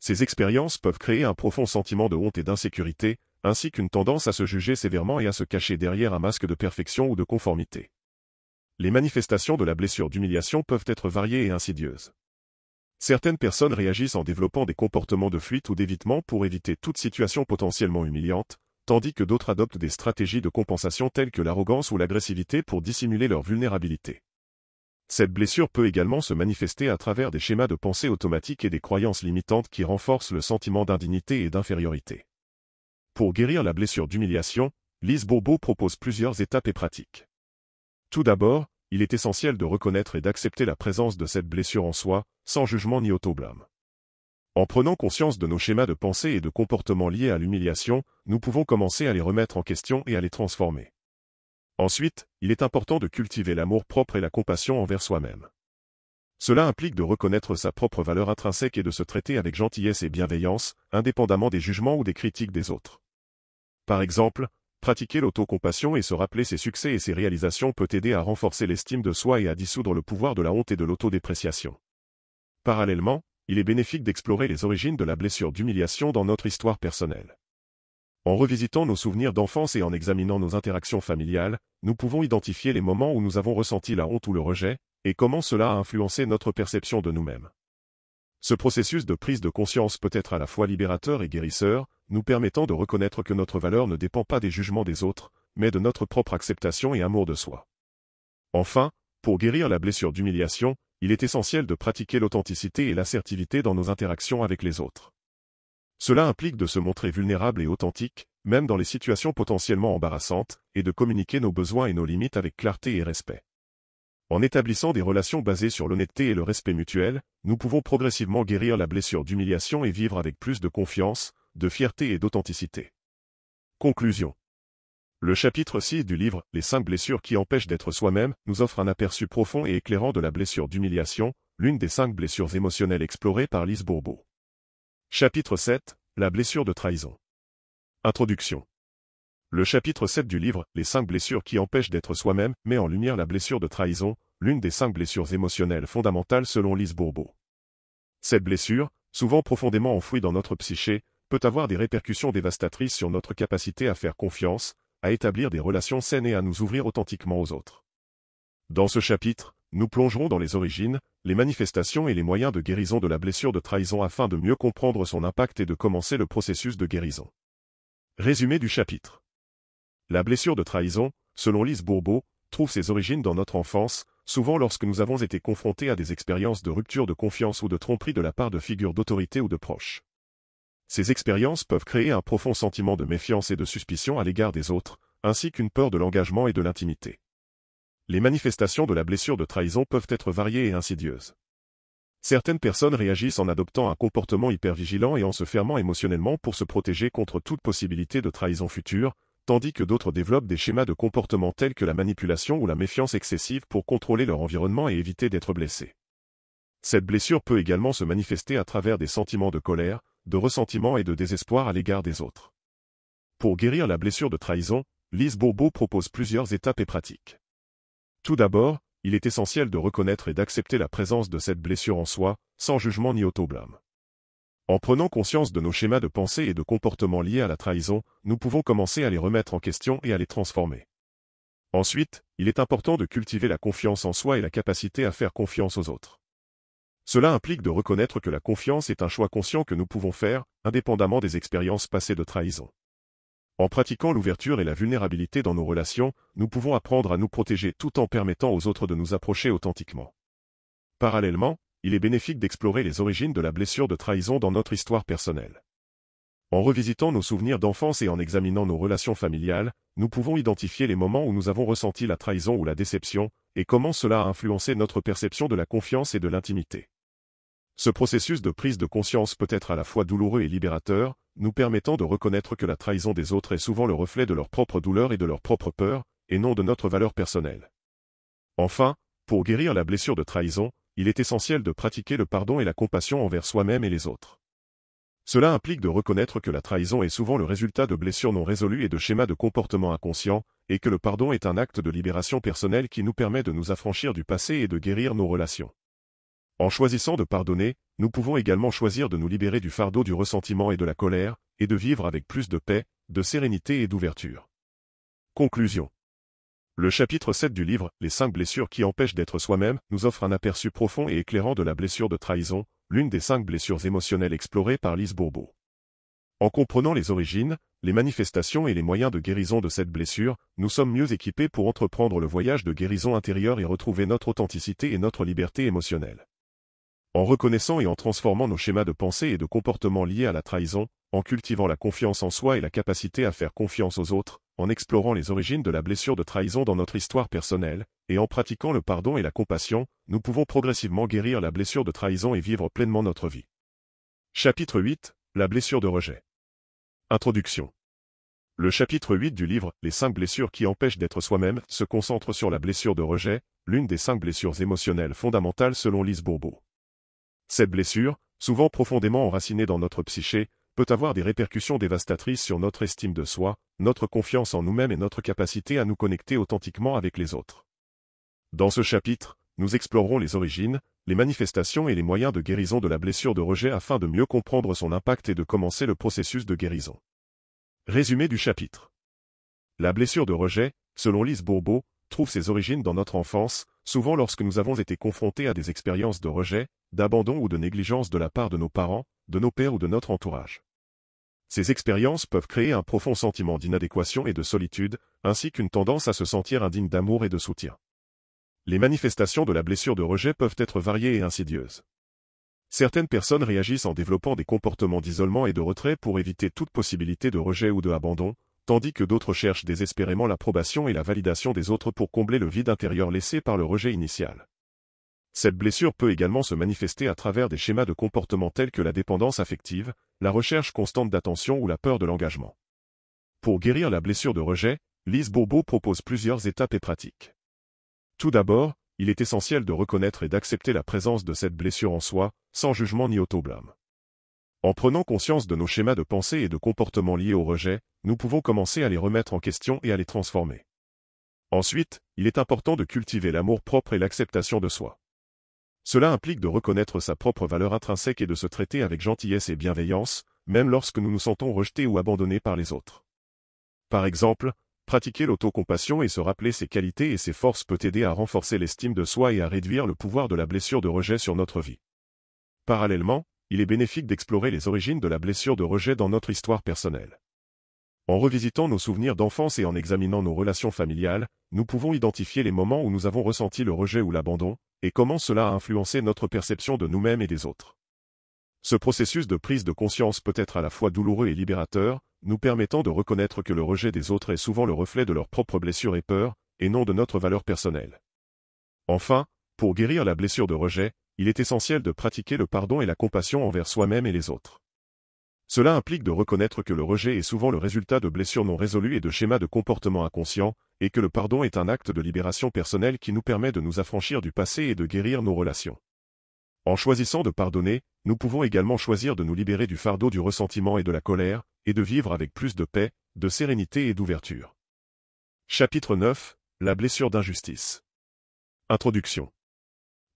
Ces expériences peuvent créer un profond sentiment de honte et d'insécurité, ainsi qu'une tendance à se juger sévèrement et à se cacher derrière un masque de perfection ou de conformité. Les manifestations de la blessure d'humiliation peuvent être variées et insidieuses. Certaines personnes réagissent en développant des comportements de fuite ou d'évitement pour éviter toute situation potentiellement humiliante, tandis que d'autres adoptent des stratégies de compensation telles que l'arrogance ou l'agressivité pour dissimuler leur vulnérabilité. Cette blessure peut également se manifester à travers des schémas de pensée automatiques et des croyances limitantes qui renforcent le sentiment d'indignité et d'infériorité. Pour guérir la blessure d'humiliation, Lise Bobo propose plusieurs étapes et pratiques. Tout d'abord, il est essentiel de reconnaître et d'accepter la présence de cette blessure en soi, sans jugement ni autoblâme. En prenant conscience de nos schémas de pensée et de comportement liés à l'humiliation, nous pouvons commencer à les remettre en question et à les transformer. Ensuite, il est important de cultiver l'amour propre et la compassion envers soi-même. Cela implique de reconnaître sa propre valeur intrinsèque et de se traiter avec gentillesse et bienveillance, indépendamment des jugements ou des critiques des autres. Par exemple, pratiquer l'autocompassion et se rappeler ses succès et ses réalisations peut aider à renforcer l'estime de soi et à dissoudre le pouvoir de la honte et de l'autodépréciation. Parallèlement, il est bénéfique d'explorer les origines de la blessure d'humiliation dans notre histoire personnelle. En revisitant nos souvenirs d'enfance et en examinant nos interactions familiales, nous pouvons identifier les moments où nous avons ressenti la honte ou le rejet, et comment cela a influencé notre perception de nous-mêmes. Ce processus de prise de conscience peut être à la fois libérateur et guérisseur, nous permettant de reconnaître que notre valeur ne dépend pas des jugements des autres, mais de notre propre acceptation et amour de soi. Enfin, pour guérir la blessure d'humiliation, il est essentiel de pratiquer l'authenticité et l'assertivité dans nos interactions avec les autres. Cela implique de se montrer vulnérable et authentique, même dans les situations potentiellement embarrassantes, et de communiquer nos besoins et nos limites avec clarté et respect. En établissant des relations basées sur l'honnêteté et le respect mutuel, nous pouvons progressivement guérir la blessure d'humiliation et vivre avec plus de confiance, de fierté et d'authenticité. Conclusion le chapitre 6 du livre « Les cinq blessures qui empêchent d'être soi-même » nous offre un aperçu profond et éclairant de la blessure d'humiliation, l'une des cinq blessures émotionnelles explorées par Lise Bourbeau. Chapitre 7 La blessure de trahison Introduction Le chapitre 7 du livre « Les cinq blessures qui empêchent d'être soi-même » met en lumière la blessure de trahison, l'une des cinq blessures émotionnelles fondamentales selon Lise Bourbeau. Cette blessure, souvent profondément enfouie dans notre psyché, peut avoir des répercussions dévastatrices sur notre capacité à faire confiance, à établir des relations saines et à nous ouvrir authentiquement aux autres. Dans ce chapitre, nous plongerons dans les origines, les manifestations et les moyens de guérison de la blessure de trahison afin de mieux comprendre son impact et de commencer le processus de guérison. Résumé du chapitre. La blessure de trahison, selon Lise Bourbeau, trouve ses origines dans notre enfance, souvent lorsque nous avons été confrontés à des expériences de rupture de confiance ou de tromperie de la part de figures d'autorité ou de proches. Ces expériences peuvent créer un profond sentiment de méfiance et de suspicion à l'égard des autres, ainsi qu'une peur de l'engagement et de l'intimité. Les manifestations de la blessure de trahison peuvent être variées et insidieuses. Certaines personnes réagissent en adoptant un comportement hypervigilant et en se fermant émotionnellement pour se protéger contre toute possibilité de trahison future, tandis que d'autres développent des schémas de comportement tels que la manipulation ou la méfiance excessive pour contrôler leur environnement et éviter d'être blessés. Cette blessure peut également se manifester à travers des sentiments de colère, de ressentiment et de désespoir à l'égard des autres. Pour guérir la blessure de trahison, Lise Bourbeau propose plusieurs étapes et pratiques. Tout d'abord, il est essentiel de reconnaître et d'accepter la présence de cette blessure en soi, sans jugement ni autoblâme. En prenant conscience de nos schémas de pensée et de comportement liés à la trahison, nous pouvons commencer à les remettre en question et à les transformer. Ensuite, il est important de cultiver la confiance en soi et la capacité à faire confiance aux autres. Cela implique de reconnaître que la confiance est un choix conscient que nous pouvons faire, indépendamment des expériences passées de trahison. En pratiquant l'ouverture et la vulnérabilité dans nos relations, nous pouvons apprendre à nous protéger tout en permettant aux autres de nous approcher authentiquement. Parallèlement, il est bénéfique d'explorer les origines de la blessure de trahison dans notre histoire personnelle. En revisitant nos souvenirs d'enfance et en examinant nos relations familiales, nous pouvons identifier les moments où nous avons ressenti la trahison ou la déception, et comment cela a influencé notre perception de la confiance et de l'intimité. Ce processus de prise de conscience peut être à la fois douloureux et libérateur, nous permettant de reconnaître que la trahison des autres est souvent le reflet de leur propre douleur et de leur propre peur, et non de notre valeur personnelle. Enfin, pour guérir la blessure de trahison, il est essentiel de pratiquer le pardon et la compassion envers soi-même et les autres. Cela implique de reconnaître que la trahison est souvent le résultat de blessures non résolues et de schémas de comportement inconscients, et que le pardon est un acte de libération personnelle qui nous permet de nous affranchir du passé et de guérir nos relations. En choisissant de pardonner, nous pouvons également choisir de nous libérer du fardeau du ressentiment et de la colère, et de vivre avec plus de paix, de sérénité et d'ouverture. Conclusion Le chapitre 7 du livre « Les cinq blessures qui empêchent d'être soi-même » nous offre un aperçu profond et éclairant de la blessure de trahison, l'une des cinq blessures émotionnelles explorées par Lise Bourbeau. En comprenant les origines, les manifestations et les moyens de guérison de cette blessure, nous sommes mieux équipés pour entreprendre le voyage de guérison intérieure et retrouver notre authenticité et notre liberté émotionnelle. En reconnaissant et en transformant nos schémas de pensée et de comportement liés à la trahison, en cultivant la confiance en soi et la capacité à faire confiance aux autres, en explorant les origines de la blessure de trahison dans notre histoire personnelle, et en pratiquant le pardon et la compassion, nous pouvons progressivement guérir la blessure de trahison et vivre pleinement notre vie. Chapitre 8 La blessure de rejet Introduction Le chapitre 8 du livre Les cinq blessures qui empêchent d'être soi-même se concentre sur la blessure de rejet, l'une des cinq blessures émotionnelles fondamentales selon Lise Bourbeau. Cette blessure, souvent profondément enracinée dans notre psyché, peut avoir des répercussions dévastatrices sur notre estime de soi, notre confiance en nous-mêmes et notre capacité à nous connecter authentiquement avec les autres. Dans ce chapitre, nous explorerons les origines, les manifestations et les moyens de guérison de la blessure de rejet afin de mieux comprendre son impact et de commencer le processus de guérison. Résumé du chapitre. La blessure de rejet, selon Lise Bourbeau, trouve ses origines dans notre enfance, Souvent lorsque nous avons été confrontés à des expériences de rejet, d'abandon ou de négligence de la part de nos parents, de nos pères ou de notre entourage. Ces expériences peuvent créer un profond sentiment d'inadéquation et de solitude, ainsi qu'une tendance à se sentir indigne d'amour et de soutien. Les manifestations de la blessure de rejet peuvent être variées et insidieuses. Certaines personnes réagissent en développant des comportements d'isolement et de retrait pour éviter toute possibilité de rejet ou de abandon, tandis que d'autres cherchent désespérément l'approbation et la validation des autres pour combler le vide intérieur laissé par le rejet initial. Cette blessure peut également se manifester à travers des schémas de comportement tels que la dépendance affective, la recherche constante d'attention ou la peur de l'engagement. Pour guérir la blessure de rejet, Lise Bobo propose plusieurs étapes et pratiques. Tout d'abord, il est essentiel de reconnaître et d'accepter la présence de cette blessure en soi, sans jugement ni autoblâme. En prenant conscience de nos schémas de pensée et de comportement liés au rejet, nous pouvons commencer à les remettre en question et à les transformer. Ensuite, il est important de cultiver l'amour propre et l'acceptation de soi. Cela implique de reconnaître sa propre valeur intrinsèque et de se traiter avec gentillesse et bienveillance, même lorsque nous nous sentons rejetés ou abandonnés par les autres. Par exemple, pratiquer l'autocompassion et se rappeler ses qualités et ses forces peut aider à renforcer l'estime de soi et à réduire le pouvoir de la blessure de rejet sur notre vie. Parallèlement, il est bénéfique d'explorer les origines de la blessure de rejet dans notre histoire personnelle. En revisitant nos souvenirs d'enfance et en examinant nos relations familiales, nous pouvons identifier les moments où nous avons ressenti le rejet ou l'abandon, et comment cela a influencé notre perception de nous-mêmes et des autres. Ce processus de prise de conscience peut être à la fois douloureux et libérateur, nous permettant de reconnaître que le rejet des autres est souvent le reflet de leurs propres blessures et peurs, et non de notre valeur personnelle. Enfin, pour guérir la blessure de rejet, il est essentiel de pratiquer le pardon et la compassion envers soi-même et les autres. Cela implique de reconnaître que le rejet est souvent le résultat de blessures non résolues et de schémas de comportement inconscients, et que le pardon est un acte de libération personnelle qui nous permet de nous affranchir du passé et de guérir nos relations. En choisissant de pardonner, nous pouvons également choisir de nous libérer du fardeau du ressentiment et de la colère, et de vivre avec plus de paix, de sérénité et d'ouverture. Chapitre 9 La blessure d'injustice Introduction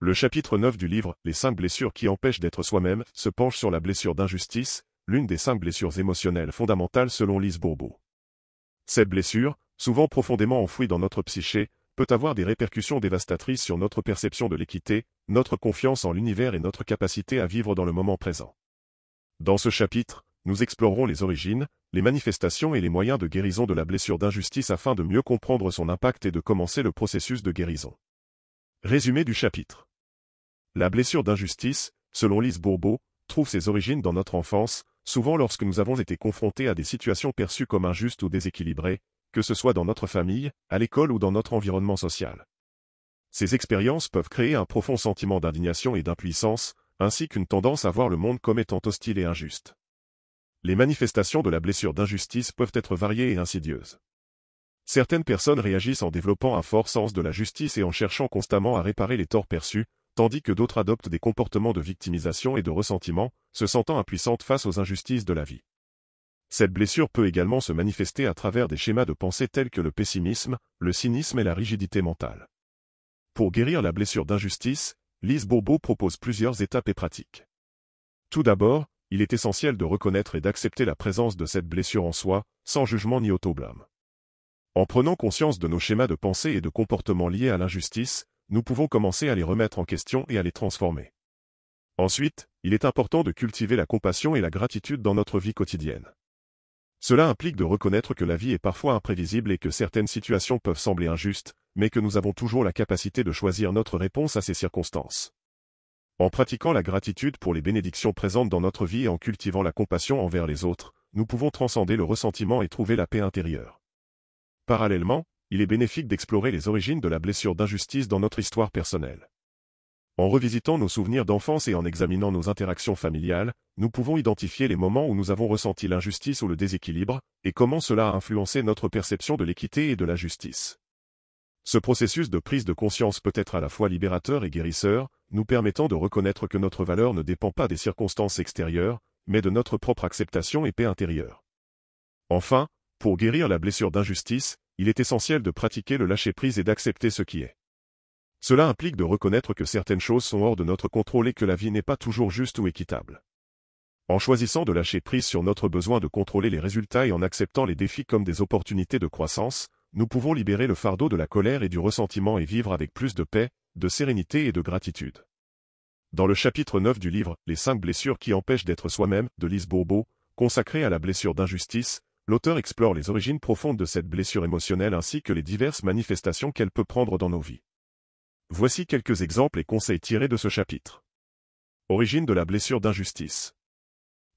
le chapitre 9 du livre, Les cinq blessures qui empêchent d'être soi-même, se penche sur la blessure d'injustice, l'une des cinq blessures émotionnelles fondamentales selon Lise Bourbeau. Cette blessure, souvent profondément enfouie dans notre psyché, peut avoir des répercussions dévastatrices sur notre perception de l'équité, notre confiance en l'univers et notre capacité à vivre dans le moment présent. Dans ce chapitre, nous explorerons les origines, les manifestations et les moyens de guérison de la blessure d'injustice afin de mieux comprendre son impact et de commencer le processus de guérison. Résumé du chapitre. La blessure d'injustice, selon Lise Bourbeau, trouve ses origines dans notre enfance, souvent lorsque nous avons été confrontés à des situations perçues comme injustes ou déséquilibrées, que ce soit dans notre famille, à l'école ou dans notre environnement social. Ces expériences peuvent créer un profond sentiment d'indignation et d'impuissance, ainsi qu'une tendance à voir le monde comme étant hostile et injuste. Les manifestations de la blessure d'injustice peuvent être variées et insidieuses. Certaines personnes réagissent en développant un fort sens de la justice et en cherchant constamment à réparer les torts perçus, tandis que d'autres adoptent des comportements de victimisation et de ressentiment, se sentant impuissantes face aux injustices de la vie. Cette blessure peut également se manifester à travers des schémas de pensée tels que le pessimisme, le cynisme et la rigidité mentale. Pour guérir la blessure d'injustice, Lise Bobo propose plusieurs étapes et pratiques. Tout d'abord, il est essentiel de reconnaître et d'accepter la présence de cette blessure en soi, sans jugement ni autoblâme. En prenant conscience de nos schémas de pensée et de comportements liés à l'injustice, nous pouvons commencer à les remettre en question et à les transformer. Ensuite, il est important de cultiver la compassion et la gratitude dans notre vie quotidienne. Cela implique de reconnaître que la vie est parfois imprévisible et que certaines situations peuvent sembler injustes, mais que nous avons toujours la capacité de choisir notre réponse à ces circonstances. En pratiquant la gratitude pour les bénédictions présentes dans notre vie et en cultivant la compassion envers les autres, nous pouvons transcender le ressentiment et trouver la paix intérieure. Parallèlement, il est bénéfique d'explorer les origines de la blessure d'injustice dans notre histoire personnelle. En revisitant nos souvenirs d'enfance et en examinant nos interactions familiales, nous pouvons identifier les moments où nous avons ressenti l'injustice ou le déséquilibre, et comment cela a influencé notre perception de l'équité et de la justice. Ce processus de prise de conscience peut être à la fois libérateur et guérisseur, nous permettant de reconnaître que notre valeur ne dépend pas des circonstances extérieures, mais de notre propre acceptation et paix intérieure. Enfin, pour guérir la blessure d'injustice, il est essentiel de pratiquer le lâcher-prise et d'accepter ce qui est. Cela implique de reconnaître que certaines choses sont hors de notre contrôle et que la vie n'est pas toujours juste ou équitable. En choisissant de lâcher prise sur notre besoin de contrôler les résultats et en acceptant les défis comme des opportunités de croissance, nous pouvons libérer le fardeau de la colère et du ressentiment et vivre avec plus de paix, de sérénité et de gratitude. Dans le chapitre 9 du livre Les cinq blessures qui empêchent d'être soi-même de Lise Bourbeau, consacré à la blessure d'injustice, l'auteur explore les origines profondes de cette blessure émotionnelle ainsi que les diverses manifestations qu'elle peut prendre dans nos vies. Voici quelques exemples et conseils tirés de ce chapitre. Origine de la blessure d'injustice.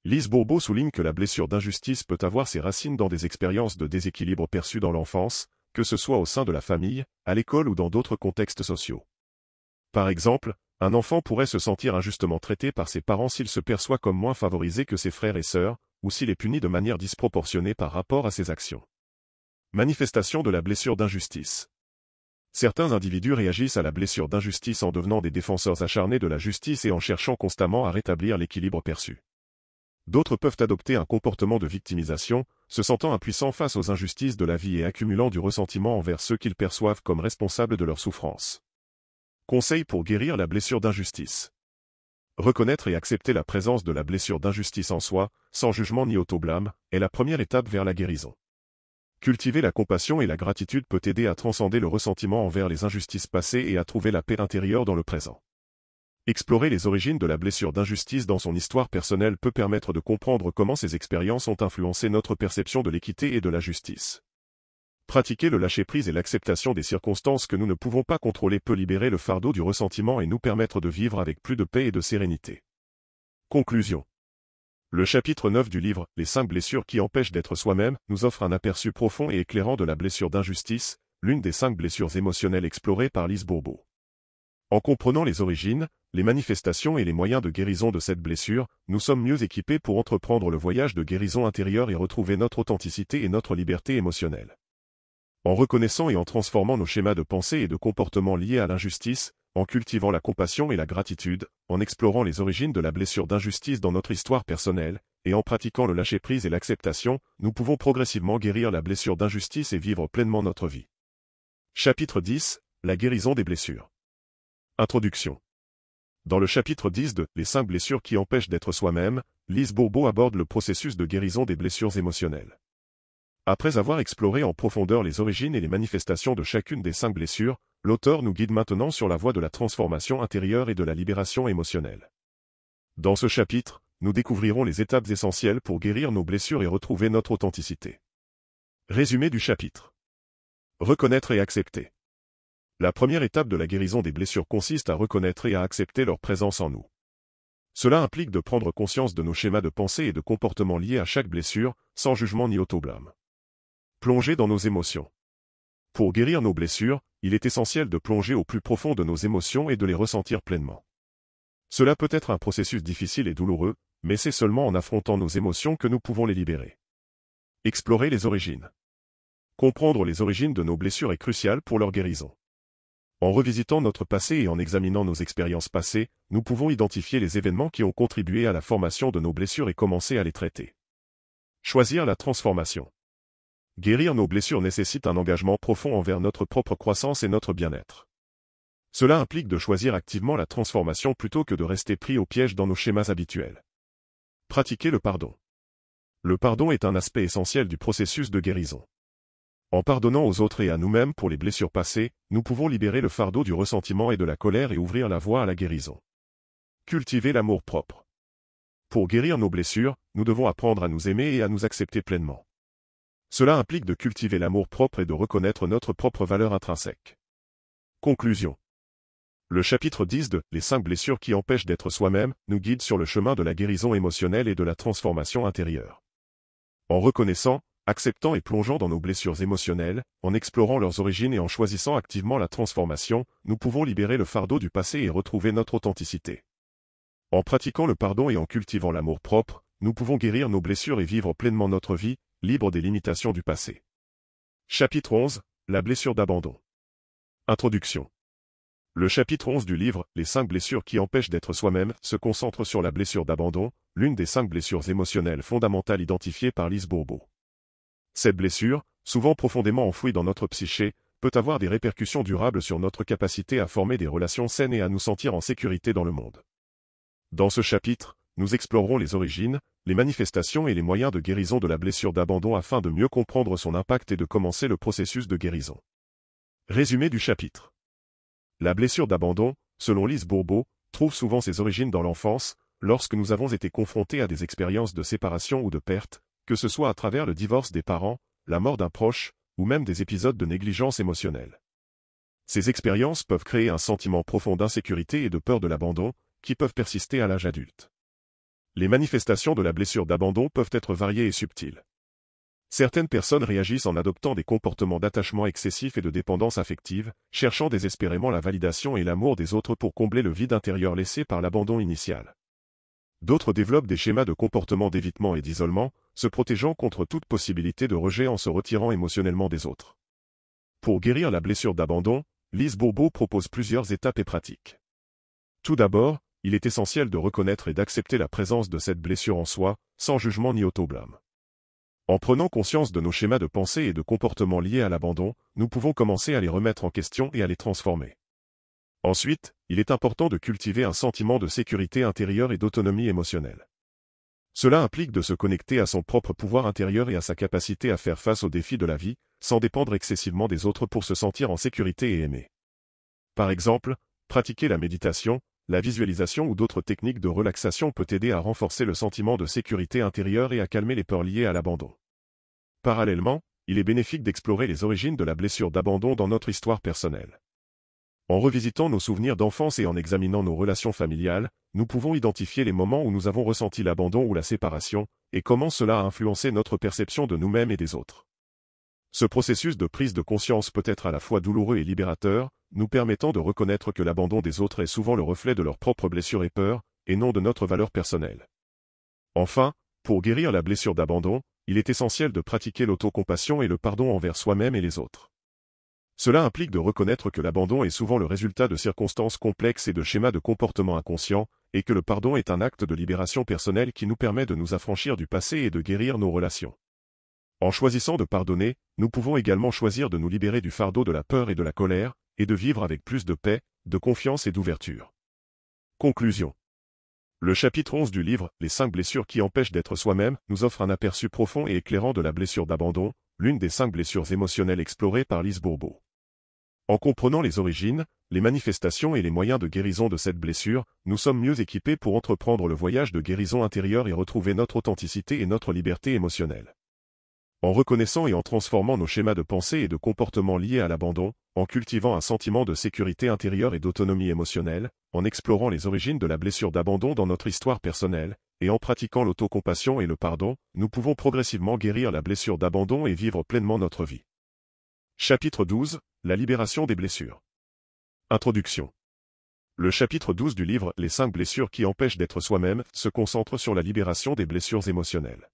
Lise Bourbeau souligne que la blessure d'injustice peut avoir ses racines dans des expériences de déséquilibre perçues dans l'enfance, que ce soit au sein de la famille, à l'école ou dans d'autres contextes sociaux. Par exemple, un enfant pourrait se sentir injustement traité par ses parents s'il se perçoit comme moins favorisé que ses frères et sœurs, ou s'il est puni de manière disproportionnée par rapport à ses actions. Manifestation de la blessure d'injustice. Certains individus réagissent à la blessure d'injustice en devenant des défenseurs acharnés de la justice et en cherchant constamment à rétablir l'équilibre perçu. D'autres peuvent adopter un comportement de victimisation, se sentant impuissants face aux injustices de la vie et accumulant du ressentiment envers ceux qu'ils perçoivent comme responsables de leur souffrance. Conseil pour guérir la blessure d'injustice. Reconnaître et accepter la présence de la blessure d'injustice en soi, sans jugement ni auto-blâme est la première étape vers la guérison. Cultiver la compassion et la gratitude peut aider à transcender le ressentiment envers les injustices passées et à trouver la paix intérieure dans le présent. Explorer les origines de la blessure d'injustice dans son histoire personnelle peut permettre de comprendre comment ces expériences ont influencé notre perception de l'équité et de la justice. Pratiquer le lâcher-prise et l'acceptation des circonstances que nous ne pouvons pas contrôler peut libérer le fardeau du ressentiment et nous permettre de vivre avec plus de paix et de sérénité. Conclusion Le chapitre 9 du livre « Les cinq blessures qui empêchent d'être soi-même » nous offre un aperçu profond et éclairant de la blessure d'injustice, l'une des cinq blessures émotionnelles explorées par Lise Bourbeau. En comprenant les origines, les manifestations et les moyens de guérison de cette blessure, nous sommes mieux équipés pour entreprendre le voyage de guérison intérieure et retrouver notre authenticité et notre liberté émotionnelle en reconnaissant et en transformant nos schémas de pensée et de comportement liés à l'injustice, en cultivant la compassion et la gratitude, en explorant les origines de la blessure d'injustice dans notre histoire personnelle, et en pratiquant le lâcher-prise et l'acceptation, nous pouvons progressivement guérir la blessure d'injustice et vivre pleinement notre vie. Chapitre 10 La guérison des blessures Introduction Dans le chapitre 10 de Les cinq blessures qui empêchent d'être soi-même, Lise Bourbeau aborde le processus de guérison des blessures émotionnelles. Après avoir exploré en profondeur les origines et les manifestations de chacune des cinq blessures, l'auteur nous guide maintenant sur la voie de la transformation intérieure et de la libération émotionnelle. Dans ce chapitre, nous découvrirons les étapes essentielles pour guérir nos blessures et retrouver notre authenticité. Résumé du chapitre. Reconnaître et accepter. La première étape de la guérison des blessures consiste à reconnaître et à accepter leur présence en nous. Cela implique de prendre conscience de nos schémas de pensée et de comportement liés à chaque blessure, sans jugement ni autoblâme. Plonger dans nos émotions. Pour guérir nos blessures, il est essentiel de plonger au plus profond de nos émotions et de les ressentir pleinement. Cela peut être un processus difficile et douloureux, mais c'est seulement en affrontant nos émotions que nous pouvons les libérer. Explorer les origines. Comprendre les origines de nos blessures est crucial pour leur guérison. En revisitant notre passé et en examinant nos expériences passées, nous pouvons identifier les événements qui ont contribué à la formation de nos blessures et commencer à les traiter. Choisir la transformation. Guérir nos blessures nécessite un engagement profond envers notre propre croissance et notre bien-être. Cela implique de choisir activement la transformation plutôt que de rester pris au piège dans nos schémas habituels. Pratiquer le pardon. Le pardon est un aspect essentiel du processus de guérison. En pardonnant aux autres et à nous-mêmes pour les blessures passées, nous pouvons libérer le fardeau du ressentiment et de la colère et ouvrir la voie à la guérison. Cultiver l'amour propre. Pour guérir nos blessures, nous devons apprendre à nous aimer et à nous accepter pleinement. Cela implique de cultiver l'amour-propre et de reconnaître notre propre valeur intrinsèque. Conclusion. Le chapitre 10 de Les cinq blessures qui empêchent d'être soi-même nous guide sur le chemin de la guérison émotionnelle et de la transformation intérieure. En reconnaissant, acceptant et plongeant dans nos blessures émotionnelles, en explorant leurs origines et en choisissant activement la transformation, nous pouvons libérer le fardeau du passé et retrouver notre authenticité. En pratiquant le pardon et en cultivant l'amour-propre, nous pouvons guérir nos blessures et vivre pleinement notre vie, libre des limitations du passé. Chapitre 11, la blessure d'abandon. Introduction. Le chapitre 11 du livre, Les cinq blessures qui empêchent d'être soi-même, se concentre sur la blessure d'abandon, l'une des cinq blessures émotionnelles fondamentales identifiées par Lise Bourbeau. Cette blessure, souvent profondément enfouie dans notre psyché, peut avoir des répercussions durables sur notre capacité à former des relations saines et à nous sentir en sécurité dans le monde. Dans ce chapitre, nous explorerons les origines, les manifestations et les moyens de guérison de la blessure d'abandon afin de mieux comprendre son impact et de commencer le processus de guérison. Résumé du chapitre. La blessure d'abandon, selon Lise Bourbeau, trouve souvent ses origines dans l'enfance, lorsque nous avons été confrontés à des expériences de séparation ou de perte, que ce soit à travers le divorce des parents, la mort d'un proche, ou même des épisodes de négligence émotionnelle. Ces expériences peuvent créer un sentiment profond d'insécurité et de peur de l'abandon, qui peuvent persister à l'âge adulte. Les manifestations de la blessure d'abandon peuvent être variées et subtiles. Certaines personnes réagissent en adoptant des comportements d'attachement excessif et de dépendance affective, cherchant désespérément la validation et l'amour des autres pour combler le vide intérieur laissé par l'abandon initial. D'autres développent des schémas de comportement d'évitement et d'isolement, se protégeant contre toute possibilité de rejet en se retirant émotionnellement des autres. Pour guérir la blessure d'abandon, Lise Bourbeau propose plusieurs étapes et pratiques. Tout d'abord, il est essentiel de reconnaître et d'accepter la présence de cette blessure en soi, sans jugement ni autoblâme. En prenant conscience de nos schémas de pensée et de comportement liés à l'abandon, nous pouvons commencer à les remettre en question et à les transformer. Ensuite, il est important de cultiver un sentiment de sécurité intérieure et d'autonomie émotionnelle. Cela implique de se connecter à son propre pouvoir intérieur et à sa capacité à faire face aux défis de la vie, sans dépendre excessivement des autres pour se sentir en sécurité et aimer. Par exemple, pratiquer la méditation, la visualisation ou d'autres techniques de relaxation peut aider à renforcer le sentiment de sécurité intérieure et à calmer les peurs liées à l'abandon. Parallèlement, il est bénéfique d'explorer les origines de la blessure d'abandon dans notre histoire personnelle. En revisitant nos souvenirs d'enfance et en examinant nos relations familiales, nous pouvons identifier les moments où nous avons ressenti l'abandon ou la séparation, et comment cela a influencé notre perception de nous-mêmes et des autres. Ce processus de prise de conscience peut être à la fois douloureux et libérateur, nous permettant de reconnaître que l'abandon des autres est souvent le reflet de leurs propres blessures et peurs, et non de notre valeur personnelle. Enfin, pour guérir la blessure d'abandon, il est essentiel de pratiquer l'autocompassion et le pardon envers soi-même et les autres. Cela implique de reconnaître que l'abandon est souvent le résultat de circonstances complexes et de schémas de comportement inconscients, et que le pardon est un acte de libération personnelle qui nous permet de nous affranchir du passé et de guérir nos relations. En choisissant de pardonner, nous pouvons également choisir de nous libérer du fardeau de la peur et de la colère, et de vivre avec plus de paix, de confiance et d'ouverture. Conclusion. Le chapitre 11 du livre Les cinq blessures qui empêchent d'être soi-même nous offre un aperçu profond et éclairant de la blessure d'abandon, l'une des cinq blessures émotionnelles explorées par Lise Bourbeau. En comprenant les origines, les manifestations et les moyens de guérison de cette blessure, nous sommes mieux équipés pour entreprendre le voyage de guérison intérieure et retrouver notre authenticité et notre liberté émotionnelle. En reconnaissant et en transformant nos schémas de pensée et de comportement liés à l'abandon, en cultivant un sentiment de sécurité intérieure et d'autonomie émotionnelle, en explorant les origines de la blessure d'abandon dans notre histoire personnelle, et en pratiquant l'autocompassion et le pardon, nous pouvons progressivement guérir la blessure d'abandon et vivre pleinement notre vie. Chapitre 12 La libération des blessures Introduction le chapitre 12 du livre Les cinq blessures qui empêchent d'être soi-même se concentre sur la libération des blessures émotionnelles.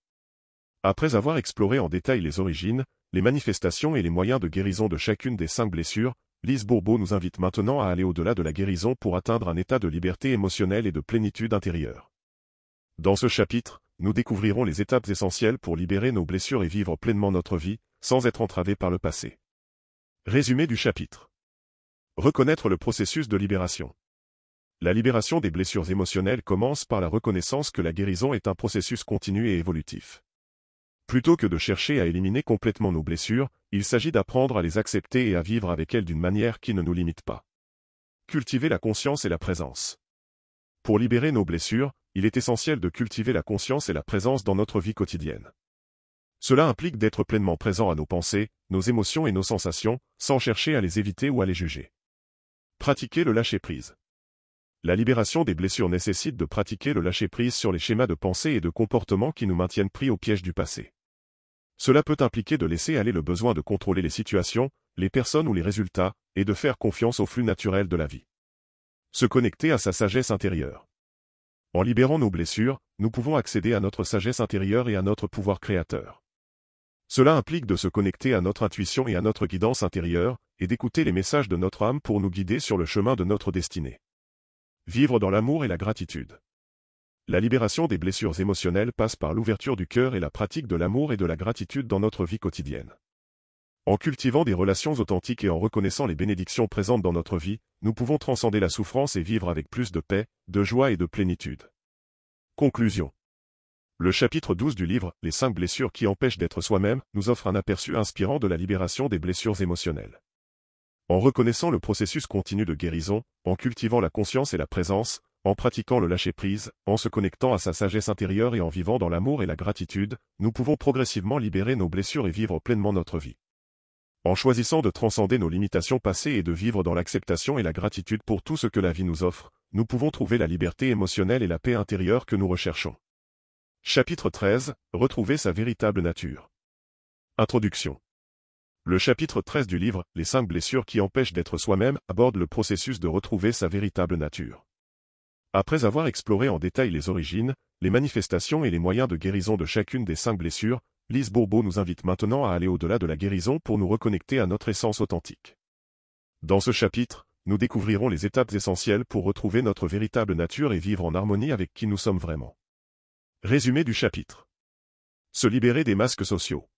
Après avoir exploré en détail les origines, les manifestations et les moyens de guérison de chacune des cinq blessures, Lise Bourbeau nous invite maintenant à aller au-delà de la guérison pour atteindre un état de liberté émotionnelle et de plénitude intérieure. Dans ce chapitre, nous découvrirons les étapes essentielles pour libérer nos blessures et vivre pleinement notre vie, sans être entravés par le passé. Résumé du chapitre. Reconnaître le processus de libération. La libération des blessures émotionnelles commence par la reconnaissance que la guérison est un processus continu et évolutif. Plutôt que de chercher à éliminer complètement nos blessures, il s'agit d'apprendre à les accepter et à vivre avec elles d'une manière qui ne nous limite pas. Cultiver la conscience et la présence. Pour libérer nos blessures, il est essentiel de cultiver la conscience et la présence dans notre vie quotidienne. Cela implique d'être pleinement présent à nos pensées, nos émotions et nos sensations, sans chercher à les éviter ou à les juger. Pratiquer le lâcher-prise. La libération des blessures nécessite de pratiquer le lâcher-prise sur les schémas de pensée et de comportement qui nous maintiennent pris au piège du passé. Cela peut impliquer de laisser aller le besoin de contrôler les situations, les personnes ou les résultats, et de faire confiance au flux naturel de la vie. Se connecter à sa sagesse intérieure. En libérant nos blessures, nous pouvons accéder à notre sagesse intérieure et à notre pouvoir créateur. Cela implique de se connecter à notre intuition et à notre guidance intérieure, et d'écouter les messages de notre âme pour nous guider sur le chemin de notre destinée. Vivre dans l'amour et la gratitude. La libération des blessures émotionnelles passe par l'ouverture du cœur et la pratique de l'amour et de la gratitude dans notre vie quotidienne. En cultivant des relations authentiques et en reconnaissant les bénédictions présentes dans notre vie, nous pouvons transcender la souffrance et vivre avec plus de paix, de joie et de plénitude. Conclusion Le chapitre 12 du livre « Les cinq blessures qui empêchent d'être soi-même » nous offre un aperçu inspirant de la libération des blessures émotionnelles. En reconnaissant le processus continu de guérison, en cultivant la conscience et la présence, en pratiquant le lâcher-prise, en se connectant à sa sagesse intérieure et en vivant dans l'amour et la gratitude, nous pouvons progressivement libérer nos blessures et vivre pleinement notre vie. En choisissant de transcender nos limitations passées et de vivre dans l'acceptation et la gratitude pour tout ce que la vie nous offre, nous pouvons trouver la liberté émotionnelle et la paix intérieure que nous recherchons. Chapitre 13. Retrouver sa véritable nature. Introduction. Le chapitre 13 du livre, Les cinq blessures qui empêchent d'être soi-même, aborde le processus de retrouver sa véritable nature. Après avoir exploré en détail les origines, les manifestations et les moyens de guérison de chacune des cinq blessures, Lise Bourbeau nous invite maintenant à aller au-delà de la guérison pour nous reconnecter à notre essence authentique. Dans ce chapitre, nous découvrirons les étapes essentielles pour retrouver notre véritable nature et vivre en harmonie avec qui nous sommes vraiment. Résumé du chapitre. Se libérer des masques sociaux.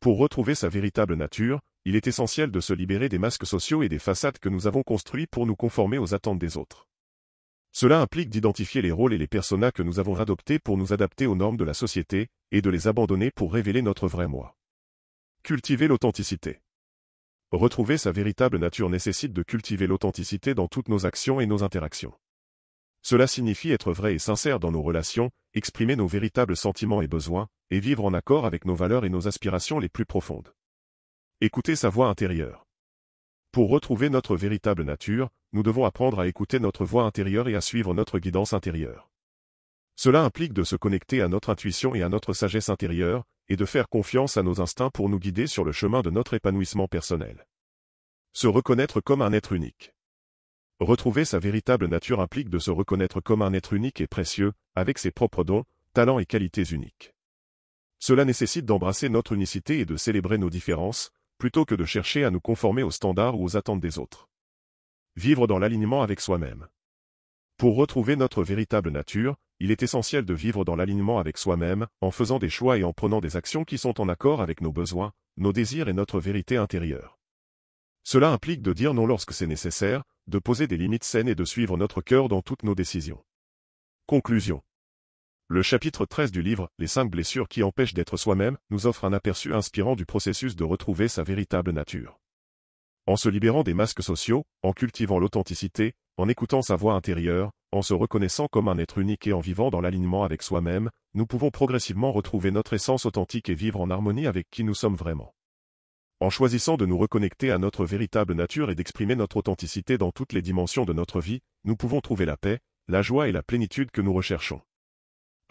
Pour retrouver sa véritable nature, il est essentiel de se libérer des masques sociaux et des façades que nous avons construits pour nous conformer aux attentes des autres. Cela implique d'identifier les rôles et les personas que nous avons adoptés pour nous adapter aux normes de la société, et de les abandonner pour révéler notre vrai moi. Cultiver l'authenticité. Retrouver sa véritable nature nécessite de cultiver l'authenticité dans toutes nos actions et nos interactions. Cela signifie être vrai et sincère dans nos relations, exprimer nos véritables sentiments et besoins, et vivre en accord avec nos valeurs et nos aspirations les plus profondes. Écouter sa voix intérieure. Pour retrouver notre véritable nature, nous devons apprendre à écouter notre voix intérieure et à suivre notre guidance intérieure. Cela implique de se connecter à notre intuition et à notre sagesse intérieure, et de faire confiance à nos instincts pour nous guider sur le chemin de notre épanouissement personnel. Se reconnaître comme un être unique. Retrouver sa véritable nature implique de se reconnaître comme un être unique et précieux, avec ses propres dons, talents et qualités uniques. Cela nécessite d'embrasser notre unicité et de célébrer nos différences, plutôt que de chercher à nous conformer aux standards ou aux attentes des autres vivre dans l'alignement avec soi-même. Pour retrouver notre véritable nature, il est essentiel de vivre dans l'alignement avec soi-même, en faisant des choix et en prenant des actions qui sont en accord avec nos besoins, nos désirs et notre vérité intérieure. Cela implique de dire non lorsque c'est nécessaire, de poser des limites saines et de suivre notre cœur dans toutes nos décisions. Conclusion Le chapitre 13 du livre « Les cinq blessures qui empêchent d'être soi-même » nous offre un aperçu inspirant du processus de retrouver sa véritable nature. En se libérant des masques sociaux, en cultivant l'authenticité, en écoutant sa voix intérieure, en se reconnaissant comme un être unique et en vivant dans l'alignement avec soi-même, nous pouvons progressivement retrouver notre essence authentique et vivre en harmonie avec qui nous sommes vraiment. En choisissant de nous reconnecter à notre véritable nature et d'exprimer notre authenticité dans toutes les dimensions de notre vie, nous pouvons trouver la paix, la joie et la plénitude que nous recherchons.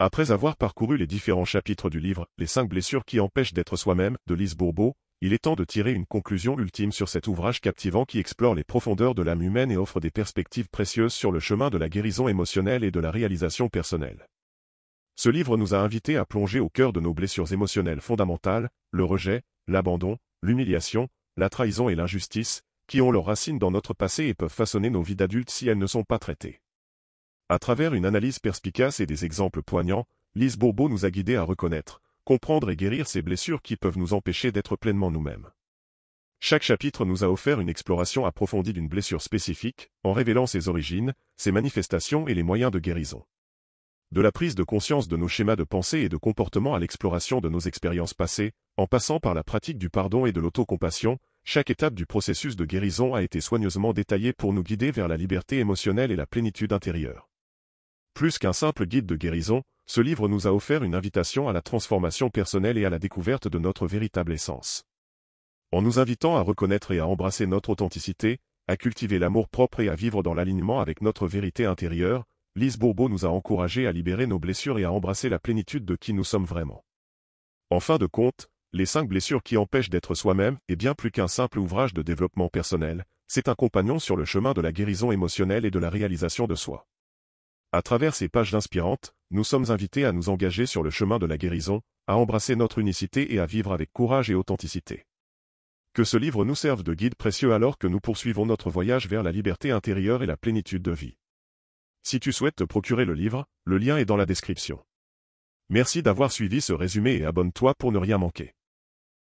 Après avoir parcouru les différents chapitres du livre Les cinq blessures qui empêchent d'être soi-même de Lise Bourbeau, il est temps de tirer une conclusion ultime sur cet ouvrage captivant qui explore les profondeurs de l'âme humaine et offre des perspectives précieuses sur le chemin de la guérison émotionnelle et de la réalisation personnelle. Ce livre nous a invités à plonger au cœur de nos blessures émotionnelles fondamentales, le rejet, l'abandon, l'humiliation, la trahison et l'injustice, qui ont leurs racines dans notre passé et peuvent façonner nos vies d'adultes si elles ne sont pas traitées. À travers une analyse perspicace et des exemples poignants, Lise Bourbeau nous a guidés à reconnaître, comprendre et guérir ces blessures qui peuvent nous empêcher d'être pleinement nous-mêmes. Chaque chapitre nous a offert une exploration approfondie d'une blessure spécifique, en révélant ses origines, ses manifestations et les moyens de guérison. De la prise de conscience de nos schémas de pensée et de comportement à l'exploration de nos expériences passées, en passant par la pratique du pardon et de l'autocompassion, chaque étape du processus de guérison a été soigneusement détaillée pour nous guider vers la liberté émotionnelle et la plénitude intérieure. Plus qu'un simple guide de guérison, ce livre nous a offert une invitation à la transformation personnelle et à la découverte de notre véritable essence. En nous invitant à reconnaître et à embrasser notre authenticité, à cultiver l'amour propre et à vivre dans l'alignement avec notre vérité intérieure, Lise Bourbeau nous a encouragés à libérer nos blessures et à embrasser la plénitude de qui nous sommes vraiment. En fin de compte, les cinq blessures qui empêchent d'être soi-même est bien plus qu'un simple ouvrage de développement personnel, c'est un compagnon sur le chemin de la guérison émotionnelle et de la réalisation de soi. À travers ces pages inspirantes, nous sommes invités à nous engager sur le chemin de la guérison, à embrasser notre unicité et à vivre avec courage et authenticité. Que ce livre nous serve de guide précieux alors que nous poursuivons notre voyage vers la liberté intérieure et la plénitude de vie. Si tu souhaites te procurer le livre, le lien est dans la description. Merci d'avoir suivi ce résumé et abonne-toi pour ne rien manquer.